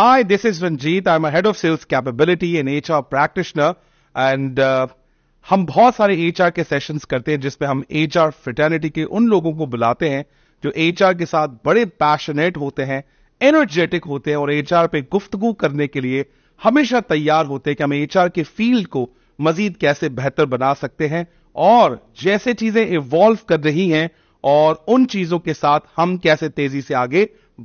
Hi, this is Ranjit. I'm a head of sales capability and HR practitioner. And uh, हम बहुत सारे H के sessions करते हैं जिसमें हम एच आर फ्रेटर्निटी के उन लोगों को बुलाते हैं जो एच के साथ बड़े पैशनेट होते हैं एनर्जेटिक होते हैं और एच पे गुफ्तगु करने के लिए हमेशा तैयार होते हैं कि हम एच के फील्ड को मजीद कैसे बेहतर बना सकते हैं और जैसे चीजें इवॉल्व कर रही हैं और उन चीजों के साथ हम कैसे तेजी से आगे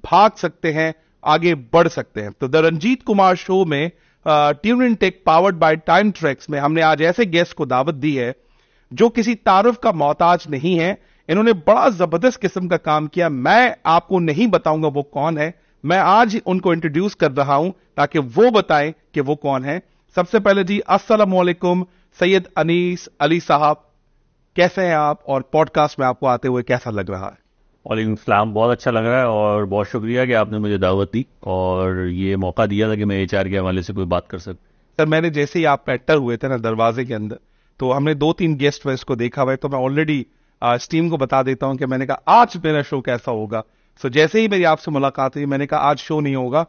भाग सकते हैं आगे बढ़ सकते हैं तो द रंजीत कुमार शो में tune in tech powered by time tracks में हमने आज ऐसे गेस्ट को दावत दी है जो किसी तारुफ का मोहताज नहीं है इन्होंने बड़ा जबरदस्त किस्म का काम किया मैं आपको नहीं बताऊंगा वो कौन है मैं आज उनको इंट्रोड्यूस कर रहा हूं ताकि वो बताएं कि वो कौन है सबसे पहले जी असलम सैयद अनीस अली साहब कैसे हैं आप और पॉडकास्ट में आपको आते हुए कैसा लग रहा है और इस्लाम बहुत अच्छा लग रहा है और बहुत शुक्रिया कि आपने मुझे दावत दी और ये मौका दिया था कि मैं एच के हवाले से कोई बात कर सकूँ सर मैंने जैसे ही आप एंटर हुए थे ना दरवाजे के अंदर तो हमने दो तीन गेस्ट वेस्ट को देखा हुआ है तो मैं ऑलरेडी इस टीम को बता देता हूँ कि मैंने कहा आज मेरा शो कैसा होगा सो जैसे ही मेरी आपसे मुलाकात हुई मैंने कहा आज शो नहीं होगा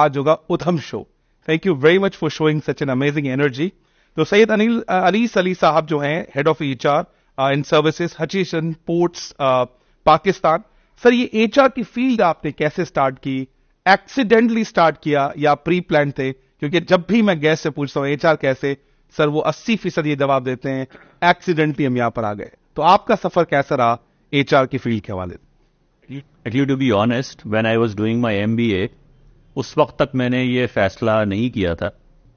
आज होगा उधम show thank you very much for showing such an amazing energy तो सैयद अनिल अलीस अली साहब जो हैं head of H R in services Hutchison ports Pakistan sir ये एच की फील्ड आपने कैसे स्टार्ट की एक्सीडेंटली स्टार्ट किया या प्री प्लान थे क्योंकि जब भी मैं गैस से पूछता हूं एचआर कैसे सर वो 80 फीसद ये जवाब देते हैं एक्सीडेंटली हम यहां पर आ गए तो आपका सफर कैसा रहा एचआर की फील्ड के हवाले actually to be honest when I was doing my MBA उस वक्त तक मैंने ये फैसला नहीं किया था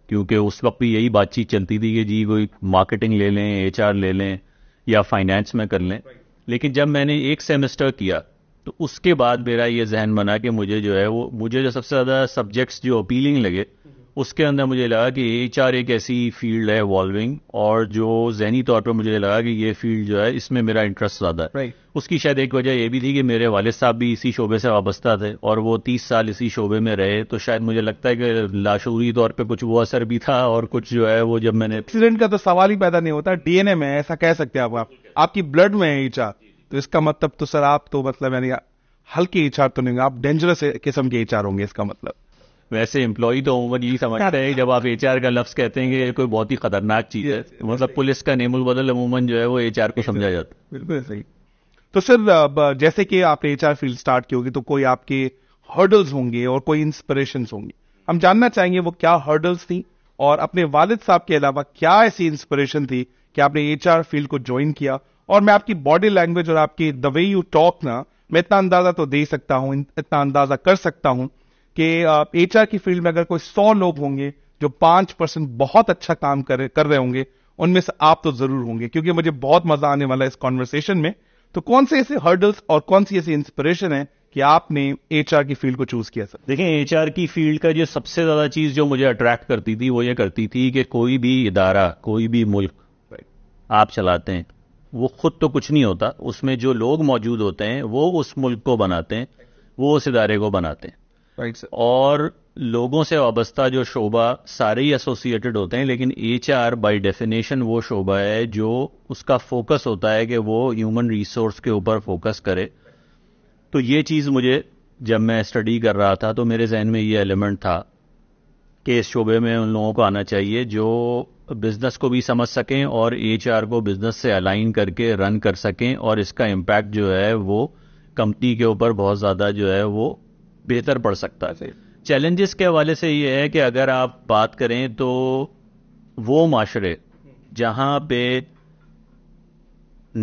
क्योंकि उस वक्त भी यही बातचीत चलती थी कि जी कोई मार्केटिंग ले लें एचआर ले लें या फाइनेंस में कर लें right. लेकिन जब मैंने एक सेमेस्टर किया तो उसके बाद मेरा ये जहन बना कि मुझे जो है वो मुझे जो सबसे ज़्यादा सब्जेक्ट्स जो अपीलिंग लगे उसके अंदर मुझे लगा कि एच आर एक ऐसी फील्ड है वॉल्विंग और जो जहनी तौर पर मुझे लगा कि ये फील्ड जो है इसमें मेरा इंटरेस्ट ज़्यादा है right. उसकी शायद एक वजह यह भी थी कि मेरे वाले साहब भी इसी शोबे से वाबस्ता थे और वो तीस साल इसी शोबे में रहे तो शायद मुझे लगता है कि लाशूरी तौर पर कुछ वो असर भी था और कुछ जो है वो जब मैंने एक्सीडेंट का तो सवाल ही पैदा नहीं होता डीएनए में ऐसा कह सकते हैं आप, आपकी ब्लड में है एच तो इसका मतलब तो सर आप तो मतलब यानी हल्की एच तो नहीं होंगे आप डेंजरस किस्म के एच होंगे इसका मतलब वैसे एम्प्लॉय तो उम्र यही समझते हैं जब आप एचआर का लफ्ज कहते हैं कि ये कोई बहुत ही खतरनाक चीज है मतलब पुलिस का नेमुल बदल अमूमन जो है वो एच को समझा जाता है बिल्कुल सही तो सर जैसे कि आपने एच फील्ड स्टार्ट की होगी तो कोई आपके हर्डल्स होंगे और कोई इंस्पिरेशन होंगे हम जानना चाहेंगे वो क्या हर्डल्स थी और अपने वालिद साहब के अलावा क्या ऐसी इंस्पिरेशन थी कि आपने एच फील्ड को ज्वाइन किया और मैं आपकी बॉडी लैंग्वेज और आपकी द वे यू टॉक ना मैं इतना अंदाजा तो दे सकता हूँ इतना अंदाजा कर सकता हूँ कि एच की फील्ड में अगर कोई सौ लोग होंगे जो पांच परसेंट बहुत अच्छा काम कर, कर रहे होंगे उनमें से आप तो जरूर होंगे क्योंकि मुझे बहुत मजा आने वाला है इस कॉन्वर्सेशन में तो कौन से ऐसे हर्डल्स और कौन सी ऐसी इंस्पिरेशन है कि आपने एच की फील्ड को चूज किया सर देखिए एच की फील्ड का जो सबसे ज्यादा चीज जो मुझे अट्रैक्ट करती थी वो ये करती थी कि कोई भी इदारा कोई भी मुल्क आप चलाते हैं वो खुद तो कुछ नहीं होता उसमें जो लोग मौजूद होते हैं वो उस मुल्क को बनाते हैं वो उस इदारे को बनाते हैं राइट right, और लोगों से वाबस्ता जो शोबा सारे ही एसोसिएटेड होते हैं लेकिन एच आर बाई डेफिनेशन वो शोबा है जो उसका फोकस होता है कि वो ह्यूमन रिसोर्स के ऊपर फोकस करे तो ये चीज़ मुझे जब मैं स्टडी कर रहा था तो मेरे जहन में ये एलिमेंट था कि इस शोबे में उन लोगों को आना चाहिए जो बिजनेस को भी समझ सकें और एच आर को बिजनेस से अलाइन करके रन कर सकें और इसका इम्पैक्ट जो है वो कंपनी के ऊपर बहुत ज़्यादा जो है वो बेहतर पड़ सकता है चैलेंजेस के हवाले से ये है कि अगर आप बात करें तो वो माशरे जहाँ पे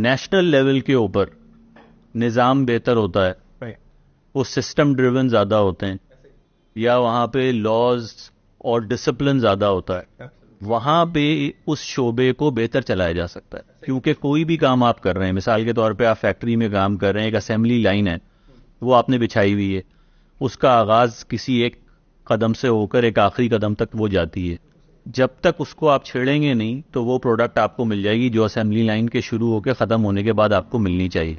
नेशनल लेवल के ऊपर निज़ाम बेहतर होता है वो सिस्टम ड्रिवन ज़्यादा होते हैं या वहाँ पे लॉज और डिसिप्लिन ज़्यादा होता है वहाँ पे उस शोबे को बेहतर चलाया जा सकता है क्योंकि कोई भी काम आप कर रहे हैं मिसाल के तौर पे आप फैक्ट्री में काम कर रहे हैं एक असेंबली लाइन है वो आपने बिछाई हुई है उसका आगाज़ किसी एक कदम से होकर एक आखिरी कदम तक वो जाती है जब तक उसको आप छेड़ेंगे नहीं तो वो प्रोडक्ट आपको मिल जाएगी जो असेंबली लाइन के शुरू होकर ख़त्म होने के बाद आपको मिलनी चाहिए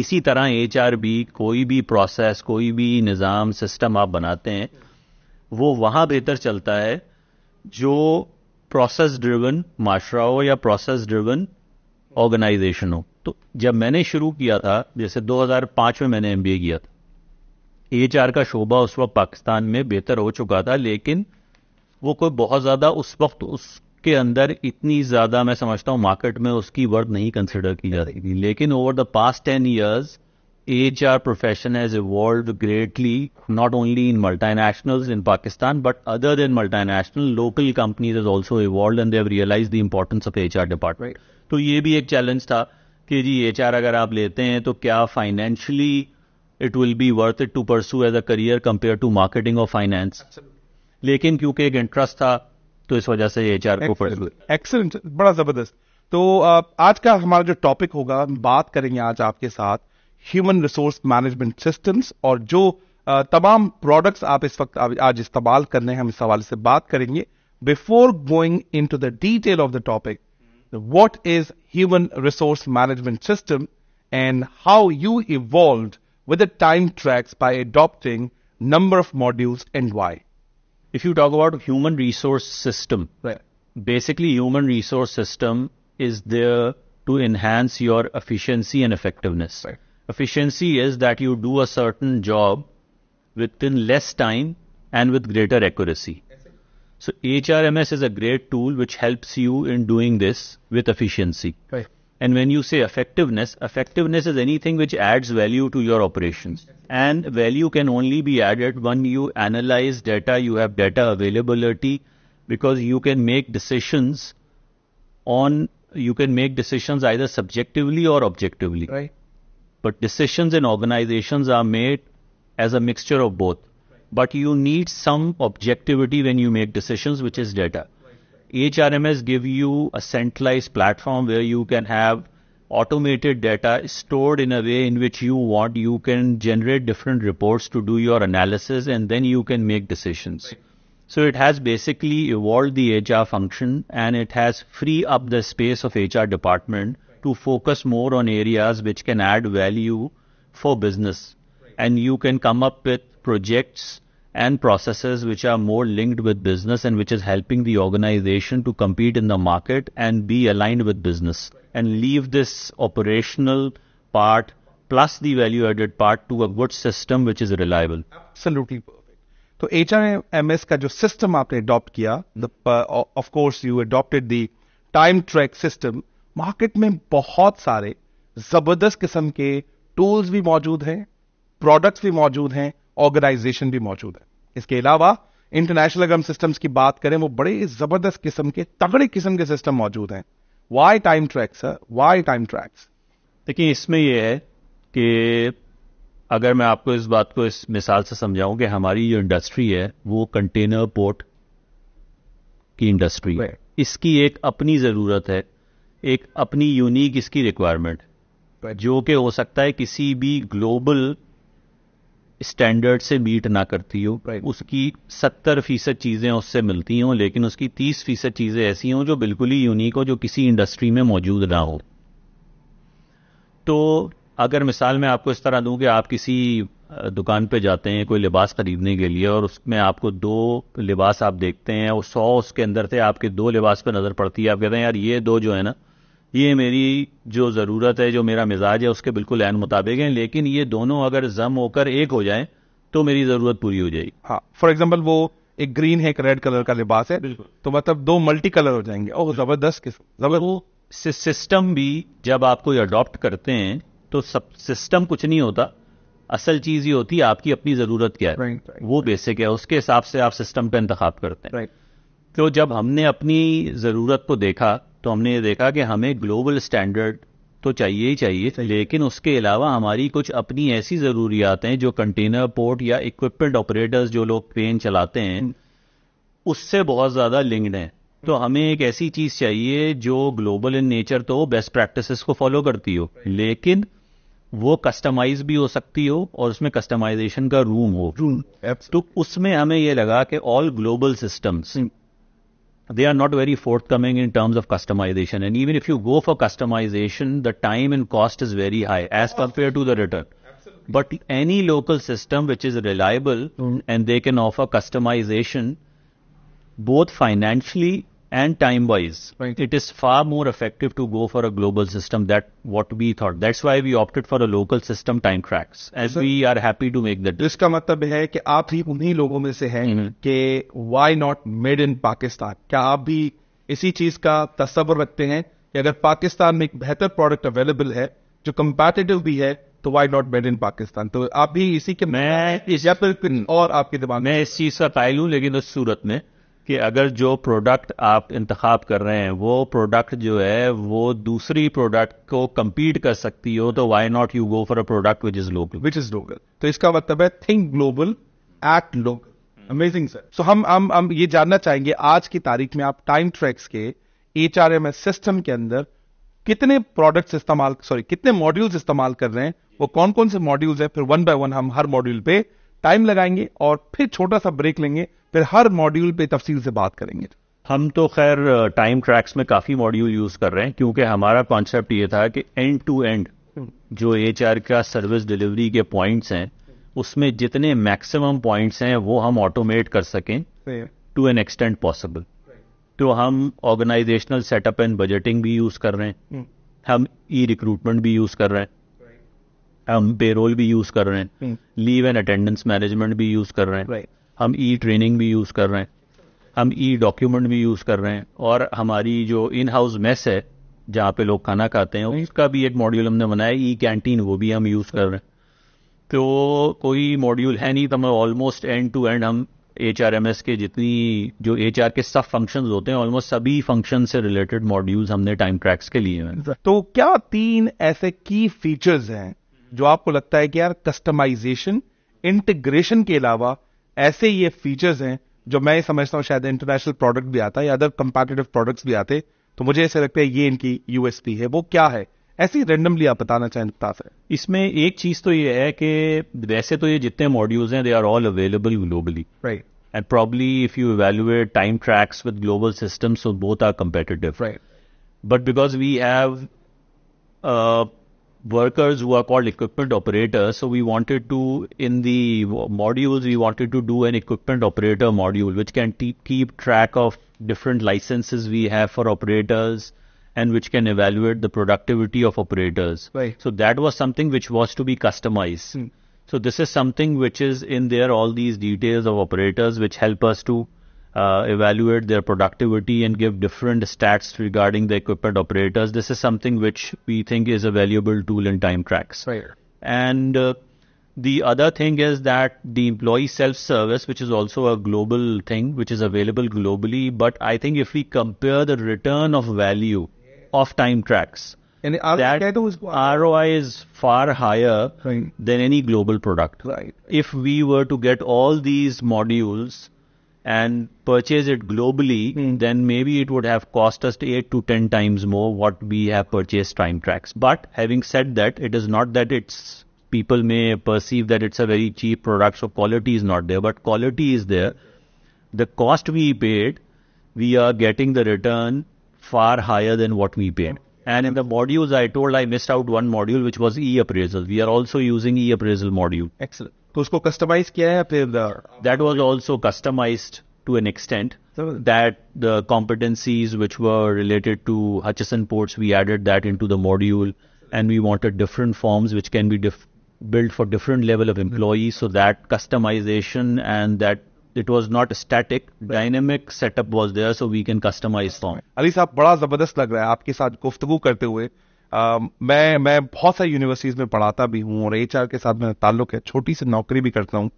इसी तरह एच आर बी कोई भी प्रोसेस कोई भी निज़ाम सिस्टम आप बनाते हैं वो वहाँ बेहतर चलता है जो प्रोसेस ड्रिवन माशरा हो या प्रोसेस ड्रिवन ऑर्गेनाइजेशन हो तो जब मैंने शुरू किया था जैसे 2005 में मैंने एमबीए किया था आर का शोबा उस वक्त पाकिस्तान में बेहतर हो चुका था लेकिन वो कोई बहुत ज़्यादा उस वक्त उसके अंदर इतनी ज़्यादा मैं समझता हूँ मार्केट में उसकी वर्थ नहीं कंसिडर की जा रही थी लेकिन over the past ten years H R profession has evolve greatly not only in multinational in Pakistan but other than multinational local companies is also evolve and they've realize the importance of H R department तो ये भी एक challenge था कि जी H R अगर आप लेते हैं तो क्या financially it will be worth it to pursue as a career compare to marketing और फाइनेंस लेकिन क्योंकि एक इंटरेस्ट था तो इस वजह से एच आर को बड़ा जबरदस्त तो आज का हमारा जो टॉपिक होगा हम बात करेंगे आज आपके साथ ह्यूमन रिसोर्स मैनेजमेंट सिस्टम्स और जो तमाम प्रोडक्ट्स आप इस वक्त आज इस्तेमाल कर रहे हैं हम इस हवाले से बात करेंगे before going into the detail of the topic what is human resource management system and how you evolve with the time tracks by adopting number of modules and why. If you talk about human resource system, right. basically human resource system is there to enhance your efficiency and effectiveness. Right. Efficiency is that you do a certain job within less time and with greater accuracy. So HRMS is a great tool which helps you in doing this with efficiency. Right. And when you say effectiveness, effectiveness is anything which adds value to your operations. And value can only be added when you analyze data, you have data availability, because you can make decisions on, you can make decisions either subjectively or objectively. Right. But decisions in organizations are made as a mixture of both. Right. But you need some objectivity when you make decisions, which is data. HRMS give you a centralized platform where you can have automated data stored in a way in which you want. You can generate different reports to do your analysis and then you can make decisions. Right. So it has basically evolved the HR function and it has free up the space of HR department to focus more on areas which can add value for business. And you can come up with projects and processes which are more linked with business and which is helping the organization to compete in the market and be aligned with business and leave this operational part plus the value added part to a good system which is reliable. Absolutely perfect. So H M का जो system आपने adopt किया of course you adopted the time track system. Market में बहुत सारे जबरदस्त किस्म के tools भी मौजूद हैं products भी मौजूद हैं ऑर्गेनाइजेशन भी मौजूद है इसके अलावा इंटरनेशनल अगर हम सिस्टम्स की बात करें वो बड़े जबरदस्त किस्म के तगड़े किस्म के सिस्टम मौजूद हैं वाई टाइम ट्रैक्स है वाई टाइम ट्रैक्स देखिए इसमें यह है कि अगर मैं आपको इस बात को इस मिसाल से समझाऊं कि हमारी जो इंडस्ट्री है वो कंटेनर पोर्ट की इंडस्ट्री है इसकी एक अपनी ज़रूरत है एक अपनी यूनिक इसकी रिक्वायरमेंट जो कि हो सकता है किसी भी ग्लोबल स्टैंडर्ड से मीट ना करती हो right. उसकी सत्तर फीसद चीज़ें उससे मिलती हों लेकिन उसकी तीस फीसद चीज़ें ऐसी हों जो बिल्कुल ही यूनिक हो जो किसी इंडस्ट्री में मौजूद ना हो तो अगर मिसाल मैं आपको इस तरह दूं कि आप किसी दुकान पे जाते हैं कोई लिबास खरीदने के लिए और उसमें आपको दो लिबास आप देखते हैं और सौ उसके अंदर थे आपके दो लिबास पे नज़र पड़ती है आप कहते हैं यार ये दो जो है ना ये मेरी जो ज़रूरत है जो मेरा मिजाज है उसके बिल्कुल एन मुताबिक हैं लेकिन ये दोनों अगर जम होकर एक हो जाए तो मेरी ज़रूरत पूरी हो जाएगी हाँ फॉर एग्जाम्पल वो एक ग्रीन है एक रेड कलर का लिबास है तो मतलब दो मल्टी कलर हो जाएंगे ओह जबरदस्त किस्म वो तो सिस्टम भी जब आपको अडॉप्ट करते हैं तो सब सिस्टम कुछ नहीं होता असल चीज़ ये होती है आपकी अपनी ज़रूरत क्या है right, right, वो बेसिक है उसके हिसाब से आप सिस्टम का इंतखा करते हैं right. तो जब हमने अपनी ज़रूरत को देखा तो हमने ये देखा कि हमें ग्लोबल स्टैंडर्ड तो चाहिए ही चाहिए लेकिन उसके अलावा हमारी कुछ अपनी ऐसी ज़रूरियात हैं जो कंटेनर पोर्ट या इक्विपमेंट ऑपरेटर्स जो लोग ट्रेन चलाते हैं हम्म। उससे बहुत ज़्यादा लिंक्ड हैं तो हम्म। हमें एक ऐसी चीज़ चाहिए जो ग्लोबल इन नेचर तो बेस्ट प्रैक्टिसेस को फॉलो करती हो लेकिन वो कस्टमाइज भी हो सकती हो और उसमें कस्टमाइजेशन का रूम हो रूम तो उसमें हमें ये लगा कि all global systems they are not very forthcoming in terms of customization. And even if you go for customization, the time and cost is very high as compared to the return. Absolutely. But any local system which is reliable mm. and they can offer customization both financially and time wise right. it is far more effective to go for a global system that what we thought that's why we opted for a local system time tracks as so, we are happy to make that इसका matlab hai ki aap भी unhi logon mein se hain कि why not made in Pakistan kya aap bhi isi cheez ka tasavvur rakhte hain ki agar pakistan mein ek behtar product available hai jo competitive bhi hai तो why not made in Pakistan तो आप भी इसी के मैं इस या फिर और आपके दिमाग मैं इस चीज का कायल हूँ लेकिन उस सूरत में कि अगर जो प्रोडक्ट आप इंतखब कर रहे हैं वो प्रोडक्ट जो है वो दूसरी प्रोडक्ट को कम्पीट कर सकती हो तो why not you go for a product which is local which is local तो इसका मतलब है think global act local amazing sir so हम हम हम ये जानना चाहेंगे आज की तारीख में आप टाइम ट्रैक्स के H R M S system के अंदर कितने प्रोडक्ट्स इस्तेमाल सॉरी कितने मॉड्यूल्स इस्तेमाल कर रहे हैं वो कौन कौन से मॉड्यूल्स हैं फिर वन बाय वन हम हर मॉड्यूल पे टाइम लगाएंगे और फिर छोटा सा ब्रेक लेंगे फिर हर मॉड्यूल पे तफसील से बात करेंगे हम तो खैर टाइम ट्रैक्स में काफ़ी मॉड्यूल यूज़ कर रहे हैं क्योंकि हमारा कॉन्सेप्ट ये था कि एंड टू एंड जो एच का सर्विस डिलीवरी के पॉइंट्स हैं उसमें जितने मैक्सिमम पॉइंट्स हैं वो हम ऑटोमेट कर सकें टू एन एक्सटेंट पॉसिबल तो हम ऑर्गेनाइजेशनल सेटअप एंड बजटिंग भी यूज़ कर रहे हैं हम्म। हम ई रिक्रूटमेंट भी यूज़ कर रहे हैं हम पेरोल भी यूज़ कर रहे हैं लीव एंड अटेंडेंस मैनेजमेंट भी यूज़ कर रहे हैं हम ई ट्रेनिंग भी यूज़ कर रहे हैं हम ई डॉक्यूमेंट भी यूज़ कर रहे हैं और हमारी जो इन हाउस मेस है जहाँ पे लोग खाना खाते हैं उसका भी एक मॉड्यूल हमने बनाया ई कैंटीन वो भी हम यूज़ कर रहे हैं तो कोई मॉड्यूल है नहीं तो हमें ऑलमोस्ट एंड टू एंड हम एच आर एम एस के जितनी जो एच आर के सब फंक्शन होते हैं ऑलमोस्ट सभी फंक्शन से रिलेटेड मॉड्यूल्स हमने टाइम ट्रैक्स के लिए हैं तो क्या तीन ऐसे की फीचर्स हैं जो आपको लगता है कि यार कस्टमाइजेशन इंटीग्रेशन के अलावा ऐसे ये फीचर्स हैं जो मैं समझता हूँ शायद इंटरनेशनल प्रोडक्ट भी आता है या अदर कंपेटेटिव प्रोडक्ट्स भी आते तो मुझे ऐसे लगता है ये इनकी यूएसपी है वो क्या है ऐसे ही रेंडमली आप बताना चाहें तो ताफ है इसमें एक चीज तो ये है कि वैसे तो ये जितने मॉड्यूल्स हैं they are all available globally right and probably if you evaluate time tracks with global system so both are competitive right but because we have workers who are called equipment operators. So we wanted to, in the modules, we wanted to do an equipment operator module, which can keep track of different licenses we have for operators and which can evaluate the productivity of operators. Right. So that was something which was to be customized. Hmm. So this is something which is in there, all these details of operators, which help us to uh, evaluate their productivity and give different stats regarding the equipment operators. This is something which we think is a valuable tool in time tracks. Right. And uh, the other thing is that the employee self service, which is also a global thing, which is available globally. But I think if we compare the return of value of time tracks, and that ROI is far higher right. than any global product. Right. If we were to get all these modules and purchase it globally, mm. then maybe it would have cost us 8 to 10 times more what we have purchased time tracks. But having said that, it is not that it's people may perceive that it's a very cheap product, so quality is not there, but quality is there. The cost we paid, we are getting the return far higher than what we paid. And in the modules, I told I missed out one module, which was e-appraisal. We are also using e-appraisal module. Excellent. तो उसको customise किया है फिर that was also customize to an extent that the competencies which were related to Hutchison ports, we added that into the module, and we wanted different forms which can be dif- built for different level of employees. So that customization and that it was not static, dynamic setup was there, so we can customize form. Ali साहब बड़ा जबरदस्त लग रहा है आपके साथ गुफ्तगू करते हुए मैं मैं बहुत सारी यूनिवर्सिटीज़ में पढ़ाता भी हूँ और एच के साथ मेरा ताल्लुक है छोटी सी नौकरी भी करता हूँ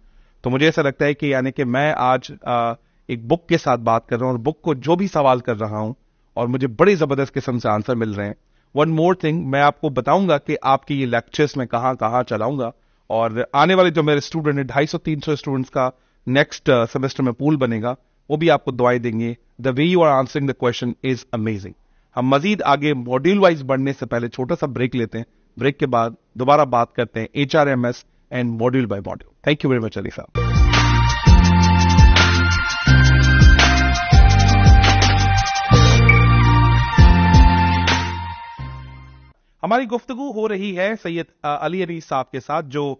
तो मुझे ऐसा लगता है कि यानी कि मैं आज आ, एक बुक के साथ बात कर रहा हूँ और बुक को जो भी सवाल कर रहा हूँ और मुझे बड़े ज़बरदस्त किस्म से आंसर मिल रहे हैं वन मोर थिंग मैं आपको बताऊंगा कि आपके ये लेक्चर्स में कहाँ कहाँ चलाऊंगा और आने वाले जो मेरे स्टूडेंट हैं ढाई सौ तीन सौ स्टूडेंट्स का नेक्स्ट सेमेस्टर में पूल बनेगा वो भी आपको दुआई देंगे the way you are answering the question is amazing हम मजीद आगे मॉड्यूल वाइज बढ़ने से पहले छोटा सा ब्रेक लेते हैं ब्रेक के बाद दोबारा बात करते हैं H R M S and module by module thank you very much Ali साहब हमारी गुफ्तगु हो रही है सैयद अली अली साहब के साथ जो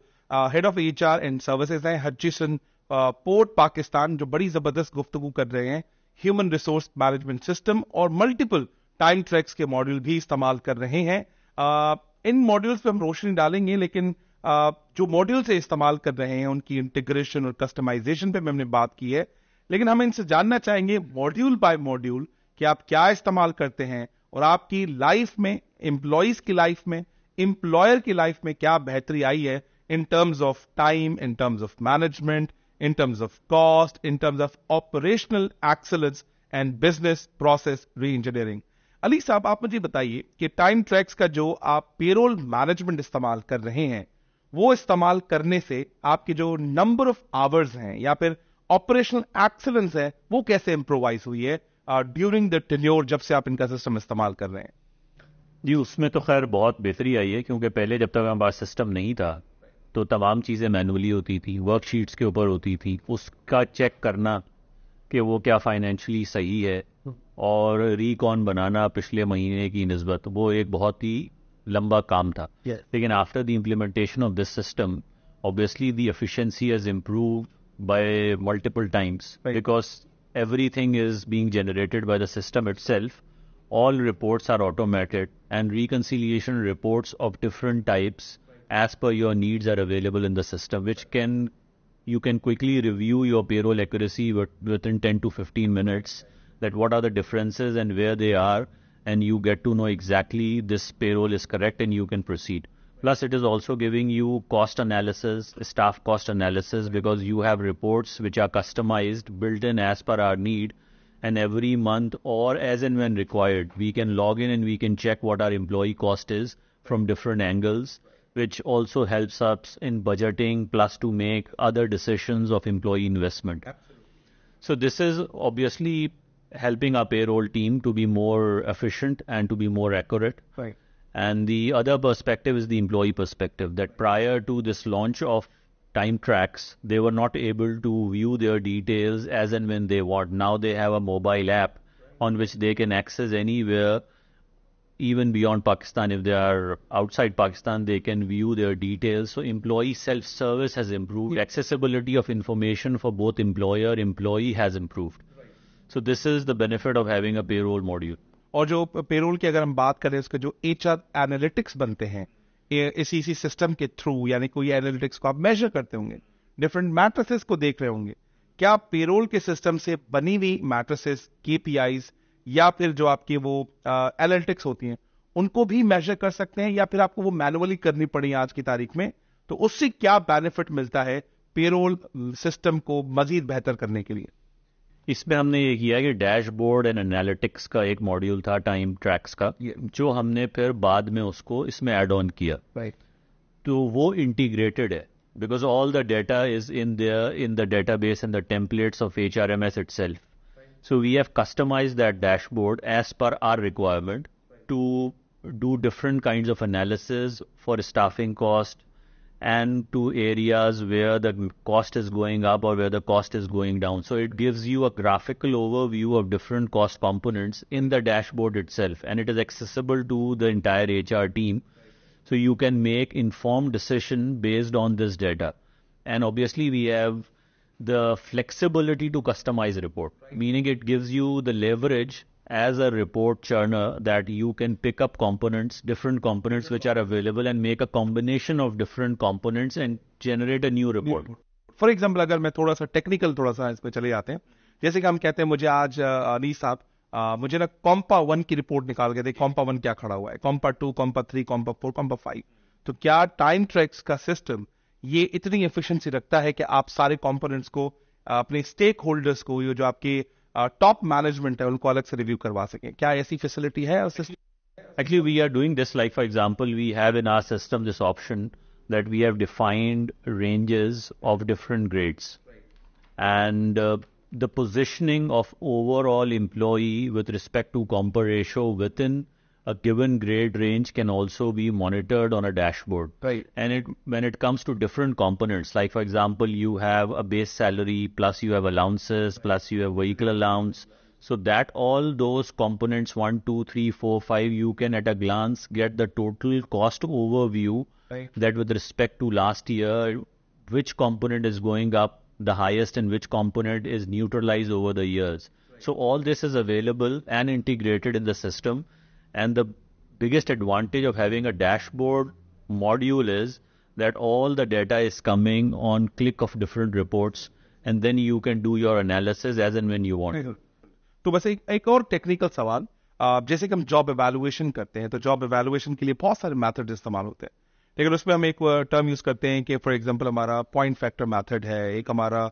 head of H R and services हैं हचिसन पोर्ट पाकिस्तान जो बड़ी जबरदस्त गुफ्तगु कर रहे हैं ह्यूमन रिसोर्स मैनेजमेंट सिस्टम और मल्टीपल टाइम ट्रैक्स के मॉड्यूल भी इस्तेमाल कर रहे हैं इन मॉड्यूल्स पे हम रोशनी डालेंगे लेकिन जो मॉड्यूल से इस्तेमाल कर रहे हैं उनकी इंटीग्रेशन और कस्टमाइजेशन पे हमने बात की है लेकिन हम इनसे जानना चाहेंगे मॉड्यूल बाय मॉड्यूल कि आप क्या इस्तेमाल करते हैं और आपकी लाइफ में एम्प्लॉयज की लाइफ में एम्प्लॉयर की लाइफ में क्या बेहतरी आई है in terms of time in terms of management in terms of cost in terms of operational excellence and business process reengineering Ali साहब आप मुझे बताइए कि टाइम ट्रैक्स का जो आप पेरोल मैनेजमेंट इस्तेमाल कर रहे हैं वो इस्तेमाल करने से आपके जो नंबर ऑफ आवर्स हैं या फिर ऑपरेशनल एक्सेलेंस है वो कैसे इंप्रोवाइज हुई है ड्यूरिंग द टेन्योर जब से आप इनका सिस्टम इस्तेमाल कर रहे हैं जी उसमें तो खैर बहुत बेहतरी आई है क्योंकि पहले जब तक पास सिस्टम नहीं था तो तमाम चीज़ें मैनुअली होती थी वर्कशीट्स के ऊपर होती थी उसका चेक करना कि वो क्या फाइनेंशियली सही है और रिकॉन बनाना पिछले महीने की नस्बत वो एक बहुत ही लंबा काम था लेकिन after the implementation of this system obviously the efficiency has improve by multiple times because everything is being generated by the system itself all reports are automated and reconciliation report of different types as per your needs are available in the system which can you can quickly review your payroll accuracy within ten to fifteen minutes that what are the differences and where they are, and you get to know exactly this payroll is correct and you can proceed. Plus, it is also giving you cost analysis, staff cost analysis, because you have reports which are customized, built in as per our need, and every month or as and when required, we can log in and we can check what our employee cost is from different angles, which also helps us in budgeting, plus to make other decisions of employee investment. Absolutely. So this is obviously helping our payroll team to be more efficient and to be more accurate. Right. And the other perspective is the employee perspective that prior to this launch of time tracks, they were not able to view their details as and when they want. Now they have a mobile app on which they can access anywhere, even beyond Pakistan. If they are outside Pakistan, they can view their details. So employee self-service has improved. Accessibility of information for both employer, employee has improved. So this is the benefit of having a payroll module और जो payroll की अगर हम बात करें उसके जो H R analytics बनते हैं इसी इसी सिस्टम के थ्रू यानी कोई एनालिटिक्स को आप मेजर करते होंगे डिफरेंट मैट्रिसेस को देख रहे होंगे क्या पेरोल के सिस्टम से बनी हुई मैट्रिसेस केपीआईज या फिर जो आपकी वो एनालिटिक्स होती हैं उनको भी मेजर कर सकते हैं या फिर आपको वो मैनुअली करनी पड़ी आज की तारीख में तो उससे क्या बेनिफिट मिलता है पेरोल सिस्टम को मजीद बेहतर करने के लिए इसमें हमने ये किया कि डैशबोर्ड एंड एनालिटिक्स का एक मॉड्यूल था टाइम ट्रैक्स का जो हमने फिर बाद में उसको इसमें एड ऑन किया राइट right. तो वो इंटीग्रेटेड है because all the data is in the in the database and the templates of H R M S itself so we have customize that dashboard as per our requirement to do different kind of analysis for staffing cost and to areas where the cost is going up or where the cost is going down. So it gives you a graphical overview of different cost components in the dashboard itself and it is accessible to the entire HR team. So you can make informed decision based on this data. And obviously we have the flexibility to customize report, meaning it gives you the leverage as a report churner that you can pick up components, different components which are available and make a combination of different components and generate a new report. For example अगर मैं थोड़ा सा technical थोड़ा सा इस पर चले जाते हैं जैसे कि हम कहते हैं मुझे आज अनी साहब मुझे ना कॉम्पा वन की रिपोर्ट निकाल के दे कॉम्पा वन क्या खड़ा हुआ है comma two comma three comma four comma five तो क्या टाइम ट्रैक्स का सिस्टम ये इतनी एफिशिएंसी रखता है कि आप सारे कॉम्पोनेंट्स को अपने स्टेक होल्डर्स को जो आपके टॉप मैनेजमेंट है उनको अलग से रिव्यू करवा सकें क्या ऐसी फैसिलिटी है और Actually, we are doing this like, for example, we have in our system this option that we have defined ranges of different grades. Right. And uh, the positioning of overall employee with respect to compa ratio within a given grade range can also be monitored on a dashboard. Right. And it when it comes to different components, like for example, you have a base salary, plus you have allowances, plus you have vehicle allowance. So that all those components one, two, three, four, five, you can at a glance get the total cost overview right. that with respect to last year, which component is going up the highest and which component is neutralized over the years. Right. So all this is available and integrated in the system and the biggest advantage of having a dashboard module is that all the data is coming on click of different reports and then you can do your analysis as and when you want. तो बस एक एक और technical सवाल जैसे कि हम job evaluation करते हैं तो जॉब एवेलुएशन के लिए बहुत सारे मेथड इस्तेमाल होते हैं लेकिन उसमें हम एक टर्म यूज करते हैं कि फॉर एग्जांपल हमारा पॉइंट फैक्टर मेथड है एक हमारा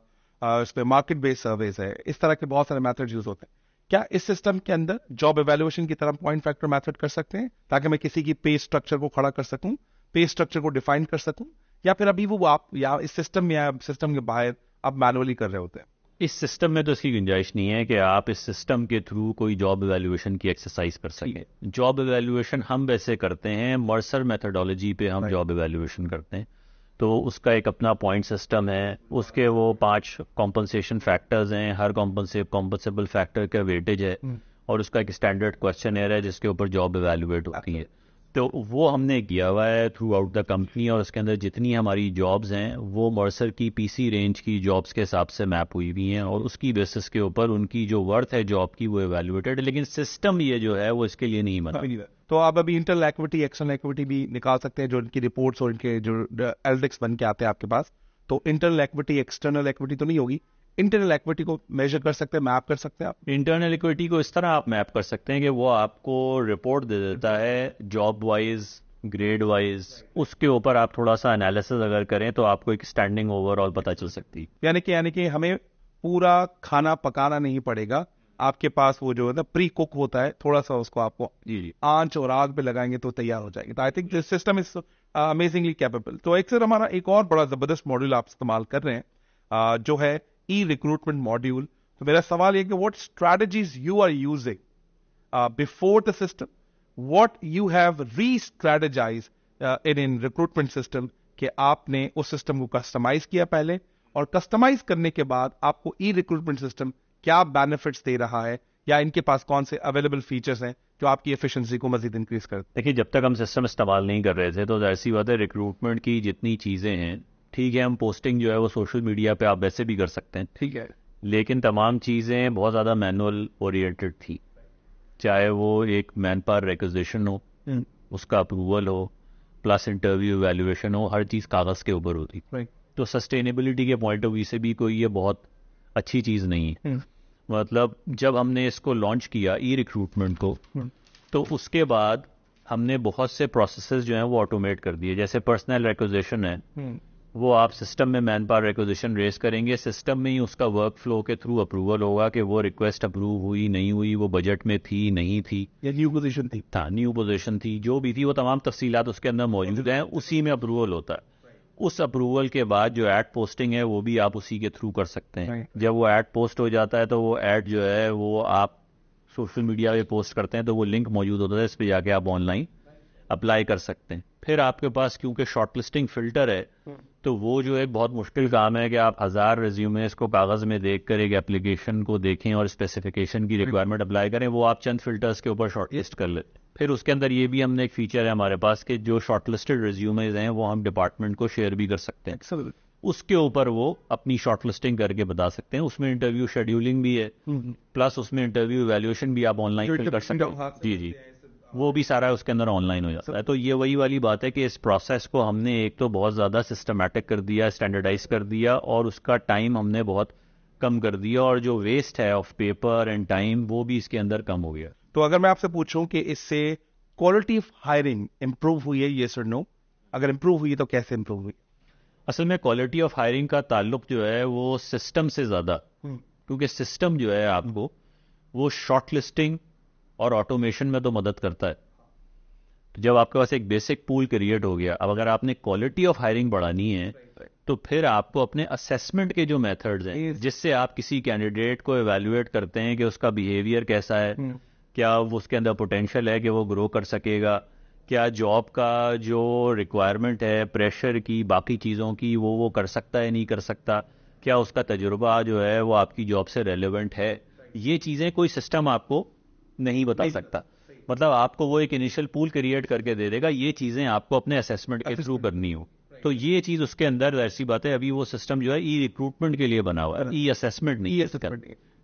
उस पर मार्केट बेस्ड सर्वेज है इस तरह के बहुत सारे मेथड यूज होते हैं क्या इस सिस्टम के अंदर जॉब एवेल्युएशन की तरह पॉइंट फैक्टर मेथड कर सकते हैं ताकि मैं किसी की पे स्ट्रक्चर को खड़ा कर सकूं पे स्ट्रक्चर को डिफाइन कर सकूं या फिर अभी वो आप या इस सिस्टम में या सिस्टम के बाहर आप मैनुअली कर रहे होते हैं इस सिस्टम में तो इसकी गुंजाइश नहीं है कि आप इस सिस्टम के थ्रू कोई जॉब इवेल्युएशन की एक्सरसाइज कर सकें जॉब एवेल्युएशन हम वैसे करते हैं मर्सर मेथडोलॉजी पे हम जॉब एवेल्युएशन करते हैं तो उसका एक अपना पॉइंट सिस्टम है उसके वो पांच कॉम्पनसेशन फैक्टर्स हैं हर कॉम्पनसेबल फैक्टर का वेटेज है हम्म। और उसका एक स्टैंडर्ड क्वेश्चन है जिसके ऊपर जॉब एवेल्युएट होती है तो वो हमने किया हुआ है थ्रू आउट द कंपनी और उसके अंदर जितनी हमारी जॉब्स हैं वो मर्सर की पीसी रेंज की जॉब्स के हिसाब से मैप हुई हुई हैं और उसकी बेसिस के ऊपर उनकी जो वर्थ है जॉब की वो एवेल्युएटेड लेकिन सिस्टम ये जो है वो इसके लिए नहीं बना तो आप अभी इंटरल एक्विटी एक्सटर्नल एक्विटी भी निकाल सकते हैं जो इनकी रिपोर्ट्स और इनके जो एल्डिक्स uh, बन के आते हैं आपके पास तो इंटरनल एक्विटी एक्सटर्नल एक्विटी तो नहीं होगी इंटरनल एक्विटी को मेजर कर सकते हैं मैप कर सकते हैं आप इंटरनल इक्विटी को इस तरह आप मैप कर सकते हैं कि वो आपको रिपोर्ट दे देता है जॉब वाइज ग्रेड वाइज उसके ऊपर आप थोड़ा सा एनालिसिस अगर करें तो आपको एक स्टैंडिंग ओवरऑल पता चल सकती है यानी कि यानी कि हमें पूरा खाना पकाना नहीं पड़ेगा आपके पास वो जो है ना प्री कुक होता है थोड़ा सा उसको आपको आंच और आग पे लगाएंगे तो तैयार हो जाएंगे तो I think this system is amazingly capable तो एक सर हमारा एक और बड़ा जबरदस्त मॉड्यूल आप इस्तेमाल कर रहे हैं uh, जो है ई रिक्रूटमेंट मॉड्यूल तो मेरा सवाल यह कि what strategies you are using before the system what you have restrategize in in recruitment system कि आपने उस सिस्टम को कस्टमाइज किया पहले और कस्टमाइज करने के बाद आपको ई रिक्रूटमेंट सिस्टम क्या बेनिफिट्स दे रहा है या इनके पास कौन से अवेलेबल फीचर्स हैं जो आपकी एफिशिएंसी को मजीद इंक्रीज कर देखिए जब तक हम सिस्टम इस्तेमाल नहीं कर रहे थे तो ऐसी बात है रिक्रूटमेंट की जितनी चीज़ें हैं ठीक है हम पोस्टिंग जो है वो सोशल मीडिया पे आप वैसे भी कर सकते हैं ठीक है लेकिन तमाम चीज़ें बहुत ज़्यादा मैनुअल ओरिएंटेड थी चाहे वो एक मैन पावर रिक्वेजिशन हो हम्म। उसका अप्रूवल हो प्लस इंटरव्यू वैल्यूएशन हो हर चीज़ कागज़ के ऊपर होती तो सस्टेनेबिलिटी के पॉइंट ऑफ व्यू से भी कोई ये बहुत अच्छी चीज़ नहीं है हम्म। मतलब जब हमने इसको लॉन्च किया ई रिक्रूटमेंट को hmm. तो उसके बाद हमने बहुत से प्रोसेसेस जो हैं वो ऑटोमेट कर दिए जैसे पर्सनल रिक्वेजिशन है hmm. वो आप सिस्टम में मैन पावर रिक्वेजिशन रेस करेंगे सिस्टम में ही उसका वर्क फ्लो के थ्रू अप्रूवल होगा कि वो रिक्वेस्ट अप्रूव हुई नहीं हुई वो बजट में थी नहीं थी या न्यू पोजीशन थी था न्यू पोजीशन थी जो भी थी वो तमाम तफसीलात उसके अंदर मौजूद हैं उसी में अप्रूवल होता है उस अप्रूवल के बाद जो एड पोस्टिंग है वो भी आप उसी के थ्रू कर सकते हैं जब वो एड पोस्ट हो जाता है तो वो एड जो है वो आप सोशल मीडिया पे पोस्ट करते हैं तो वो लिंक मौजूद होता है इस पर जाके आप ऑनलाइन अप्लाई कर सकते हैं फिर आपके पास क्योंकि शॉर्टलिस्टिंग फिल्टर है hmm. तो वो जो एक बहुत मुश्किल काम है कि आप हजार रेज्यूमेस को कागज में देख कर एक एप्लीकेशन को देखें और स्पेसिफिकेशन की रिक्वायरमेंट अप्लाई करें वो आप चंद फिल्टर्स के ऊपर शॉर्टलिस्ट कर लेते हैं फिर उसके अंदर ये भी हमने एक फीचर है हमारे पास कि जो शॉर्ट लिस्टेड रिज्यूमेज हैं वो हम डिपार्टमेंट को शेयर भी कर सकते हैं Excellent. उसके ऊपर वो अपनी शॉर्ट लिस्टिंग करके बता सकते हैं उसमें इंटरव्यू शेड्यूलिंग भी है प्लस हम्म, हम्म। उसमें इंटरव्यू वैल्यूएशन भी आप ऑनलाइन कर सकते हैं जी जी वो भी सारा उसके अंदर ऑनलाइन हो जाता है तो ये वही वाली बात है कि इस प्रोसेस को हमने एक तो बहुत ज़्यादा सिस्टमेटिक कर दिया स्टैंडर्डाइज कर दिया और उसका टाइम हमने बहुत कम कर दिया और जो वेस्ट है ऑफ पेपर एंड टाइम वो भी इसके अंदर कम हो गया तो अगर मैं आपसे पूछूं कि इससे क्वालिटी ऑफ हायरिंग इंप्रूव हुई है ये सर नो अगर इंप्रूव हुई है तो कैसे इंप्रूव हुई असल में क्वालिटी ऑफ हायरिंग का ताल्लुक जो है वो सिस्टम से ज़्यादा हम्म। क्योंकि सिस्टम जो है आपको हम्म। वो शॉर्ट लिस्टिंग और ऑटोमेशन में तो मदद करता है तो जब आपके पास एक बेसिक पूल क्रिएट हो गया अब अगर आपने क्वालिटी ऑफ हायरिंग बढ़ानी है तो फिर आपको अपने असेसमेंट के जो मेथड्स हैं जिससे आप किसी कैंडिडेट को एवेल्युएट करते हैं कि उसका बिहेवियर कैसा है हम्म। क्या उसके अंदर पोटेंशियल है कि वो ग्रो कर सकेगा क्या जॉब का जो रिक्वायरमेंट है प्रेशर की बाकी चीज़ों की वो वो कर सकता है नहीं कर सकता क्या उसका तजुर्बा जो है वो आपकी जॉब से रेलिवेंट है ये चीज़ें कोई सिस्टम आपको नहीं बता सकता मतलब आपको वो एक इनिशियल पूल क्रिएट करके दे देगा ये चीज़ें आपको अपने असेसमेंट के थ्रू करनी हो तो ये चीज़ उसके अंदर ऐसी बात है अभी वो सिस्टम जो है ई रिक्रूटमेंट के लिए बना हुआ है ई असेसमेंट नहीं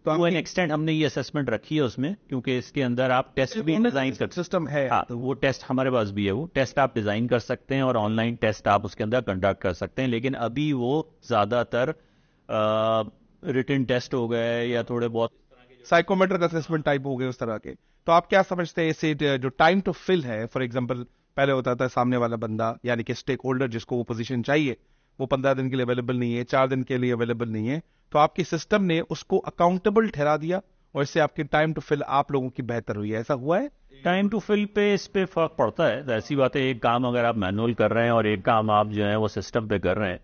तो वो एन एक्सटेंड हमने ये असेसमेंट रखी है उसमें क्योंकि इसके अंदर आप टेस्ट भी डिजाइन कर सिस्टम है हाँ तो वो टेस्ट हमारे पास भी है वो टेस्ट आप डिजाइन कर सकते हैं और ऑनलाइन टेस्ट आप उसके अंदर कंडक्ट कर सकते हैं लेकिन अभी वो ज्यादातर रिटर्न टेस्ट हो गए या थोड़े बहुत साइकोमेट्रिक असेसमेंट टाइप हो गए उस तरह के तो आप क्या समझते हैं इसे जो टाइम टू फिल है फॉर एग्जाम्पल पहले होता था सामने वाला बंदा यानी कि स्टेक होल्डर जिसको वो पोजिशन चाहिए वो पंद्रह दिन के लिए अवेलेबल नहीं है चार दिन के लिए अवेलेबल नहीं है तो आपके सिस्टम ने उसको अकाउंटेबल ठहरा दिया और इससे आपके टाइम टू फिल आप लोगों की बेहतर हुई है ऐसा हुआ है टाइम टू फिल पे इस पे फर्क पड़ता है तो ऐसी बात है एक काम अगर आप मैनुअल कर रहे हैं और एक काम आप जो है वो सिस्टम पे कर रहे हैं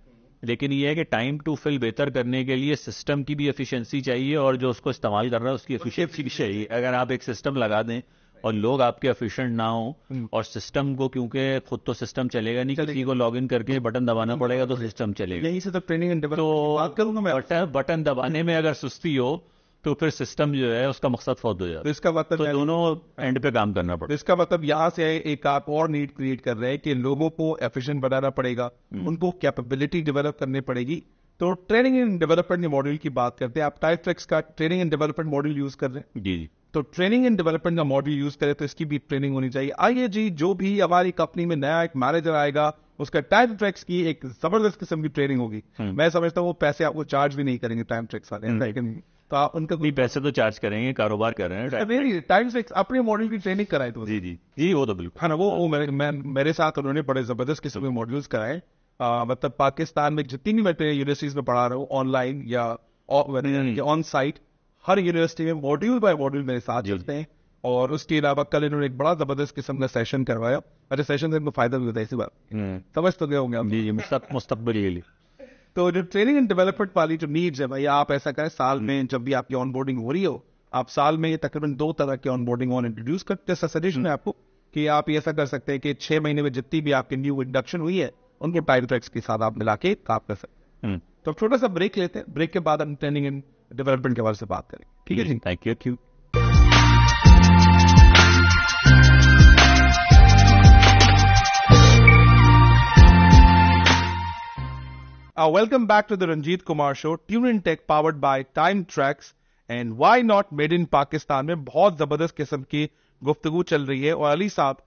लेकिन ये है कि टाइम टू फिल बेहतर करने के लिए सिस्टम की भी एफिशिएंसी चाहिए और जो उसको इस्तेमाल कर रहा है उसकी एफिशिएंसी चाहिए अगर आप एक सिस्टम लगा दें और लोग आपके एफिशिएंट ना हो हम्म। और सिस्टम को क्योंकि खुद तो सिस्टम चलेगा नहीं किसी को लॉग इन करके बटन दबाना पड़ेगा तो सिस्टम चलेगा यही से तो ट्रेनिंग एंड तो बात करूंगा मैं बटन, बटन दबाने में अगर सुस्ती हो तो फिर सिस्टम जो है उसका मकसद फौत हो जाता है तो इसका मतलब तो दोनों एंड पे काम करना पड़ेगा तो इसका मतलब यहाँ से एक आप और नीड क्रिएट कर रहे हैं कि लोगों को एफिशिएंट बनाना पड़ेगा हम्म। उनको कैपेबिलिटी डेवलप करनी पड़ेगी तो ट्रेनिंग एंड डेवलपमेंट मॉड्यूल की बात करते हैं आप टाइप का training and development module use कर रहे हैं जी जी तो ट्रेनिंग एंड डेवलपमेंट का मॉडल यूज करें तो इसकी भी ट्रेनिंग होनी चाहिए आइए जी जो भी हमारी कंपनी में नया एक मैनेजर आएगा उसका टाइम ट्रैक्स की एक जबरदस्त किस्म की ट्रेनिंग होगी हम्म। मैं समझता हूँ वो पैसे आपको चार्ज भी नहीं करेंगे टाइम ट्रैक्स वाले हम्म। तो आप उनका नहीं पैसे तो चार्ज करेंगे कारोबार कर रहे हैं टाइम अच्छा, ट्रैक्स अपने मॉडल की ट्रेनिंग कराई तो जी जी जी वो तो बिल्कुल है हाँ ना वो, वो मेरे, मैं, मेरे साथ उन्होंने बड़े जबरदस्त किस्म के मॉड्यूल्स कराए मतलब पाकिस्तान में जितनी भी मैं यूनिवर्सिटीज में पढ़ा रहा हूँ ऑनलाइन या ऑन हम्म। साइट हर यूनिवर्सिटी में मॉड्यूल बाय मॉड्यूल मेरे साथ जुड़ते हैं और उसके अलावा कल इन्होंने एक बड़ा जबरदस्त किस्म का सेशन करवाया अरे अच्छा, सेशन से इनको फायदा मिलता है इसी बार हम्म। समझ तो गए होंगे मुस्तकबिल के लिए तो जो ट्रेनिंग एंड डेवलपमेंट वाली जो नीड्स है भाई आप ऐसा करें साल में जब भी आपकी ऑनबोर्डिंग हो रही हो आप साल में तकरीबन दो तरह की ऑनबोर्डिंग ऑन इंट्रोड्यूस करते हैं सजेशन है हम्म। आपको कि आप ऐसा कर सकते हैं कि छह महीने में जितनी भी आपकी न्यू इंडक्शन हुई है उनको टाइम ट्रैक्स के साथ आप मिला के काम कर सकते हैं हम्म। तो छोटा सा ब्रेक लेते हैं ब्रेक के बाद हम ट्रेनिंग एंड डेवलपमेंट के बारे से बात करें ठीक है जी thank you thank you welcome back to the Ranjit Kumar show tune in tech powered by time Tracks and Why not made in Pakistan में बहुत जबरदस्त किस्म की गुफ्तगु चल रही है और अली साहब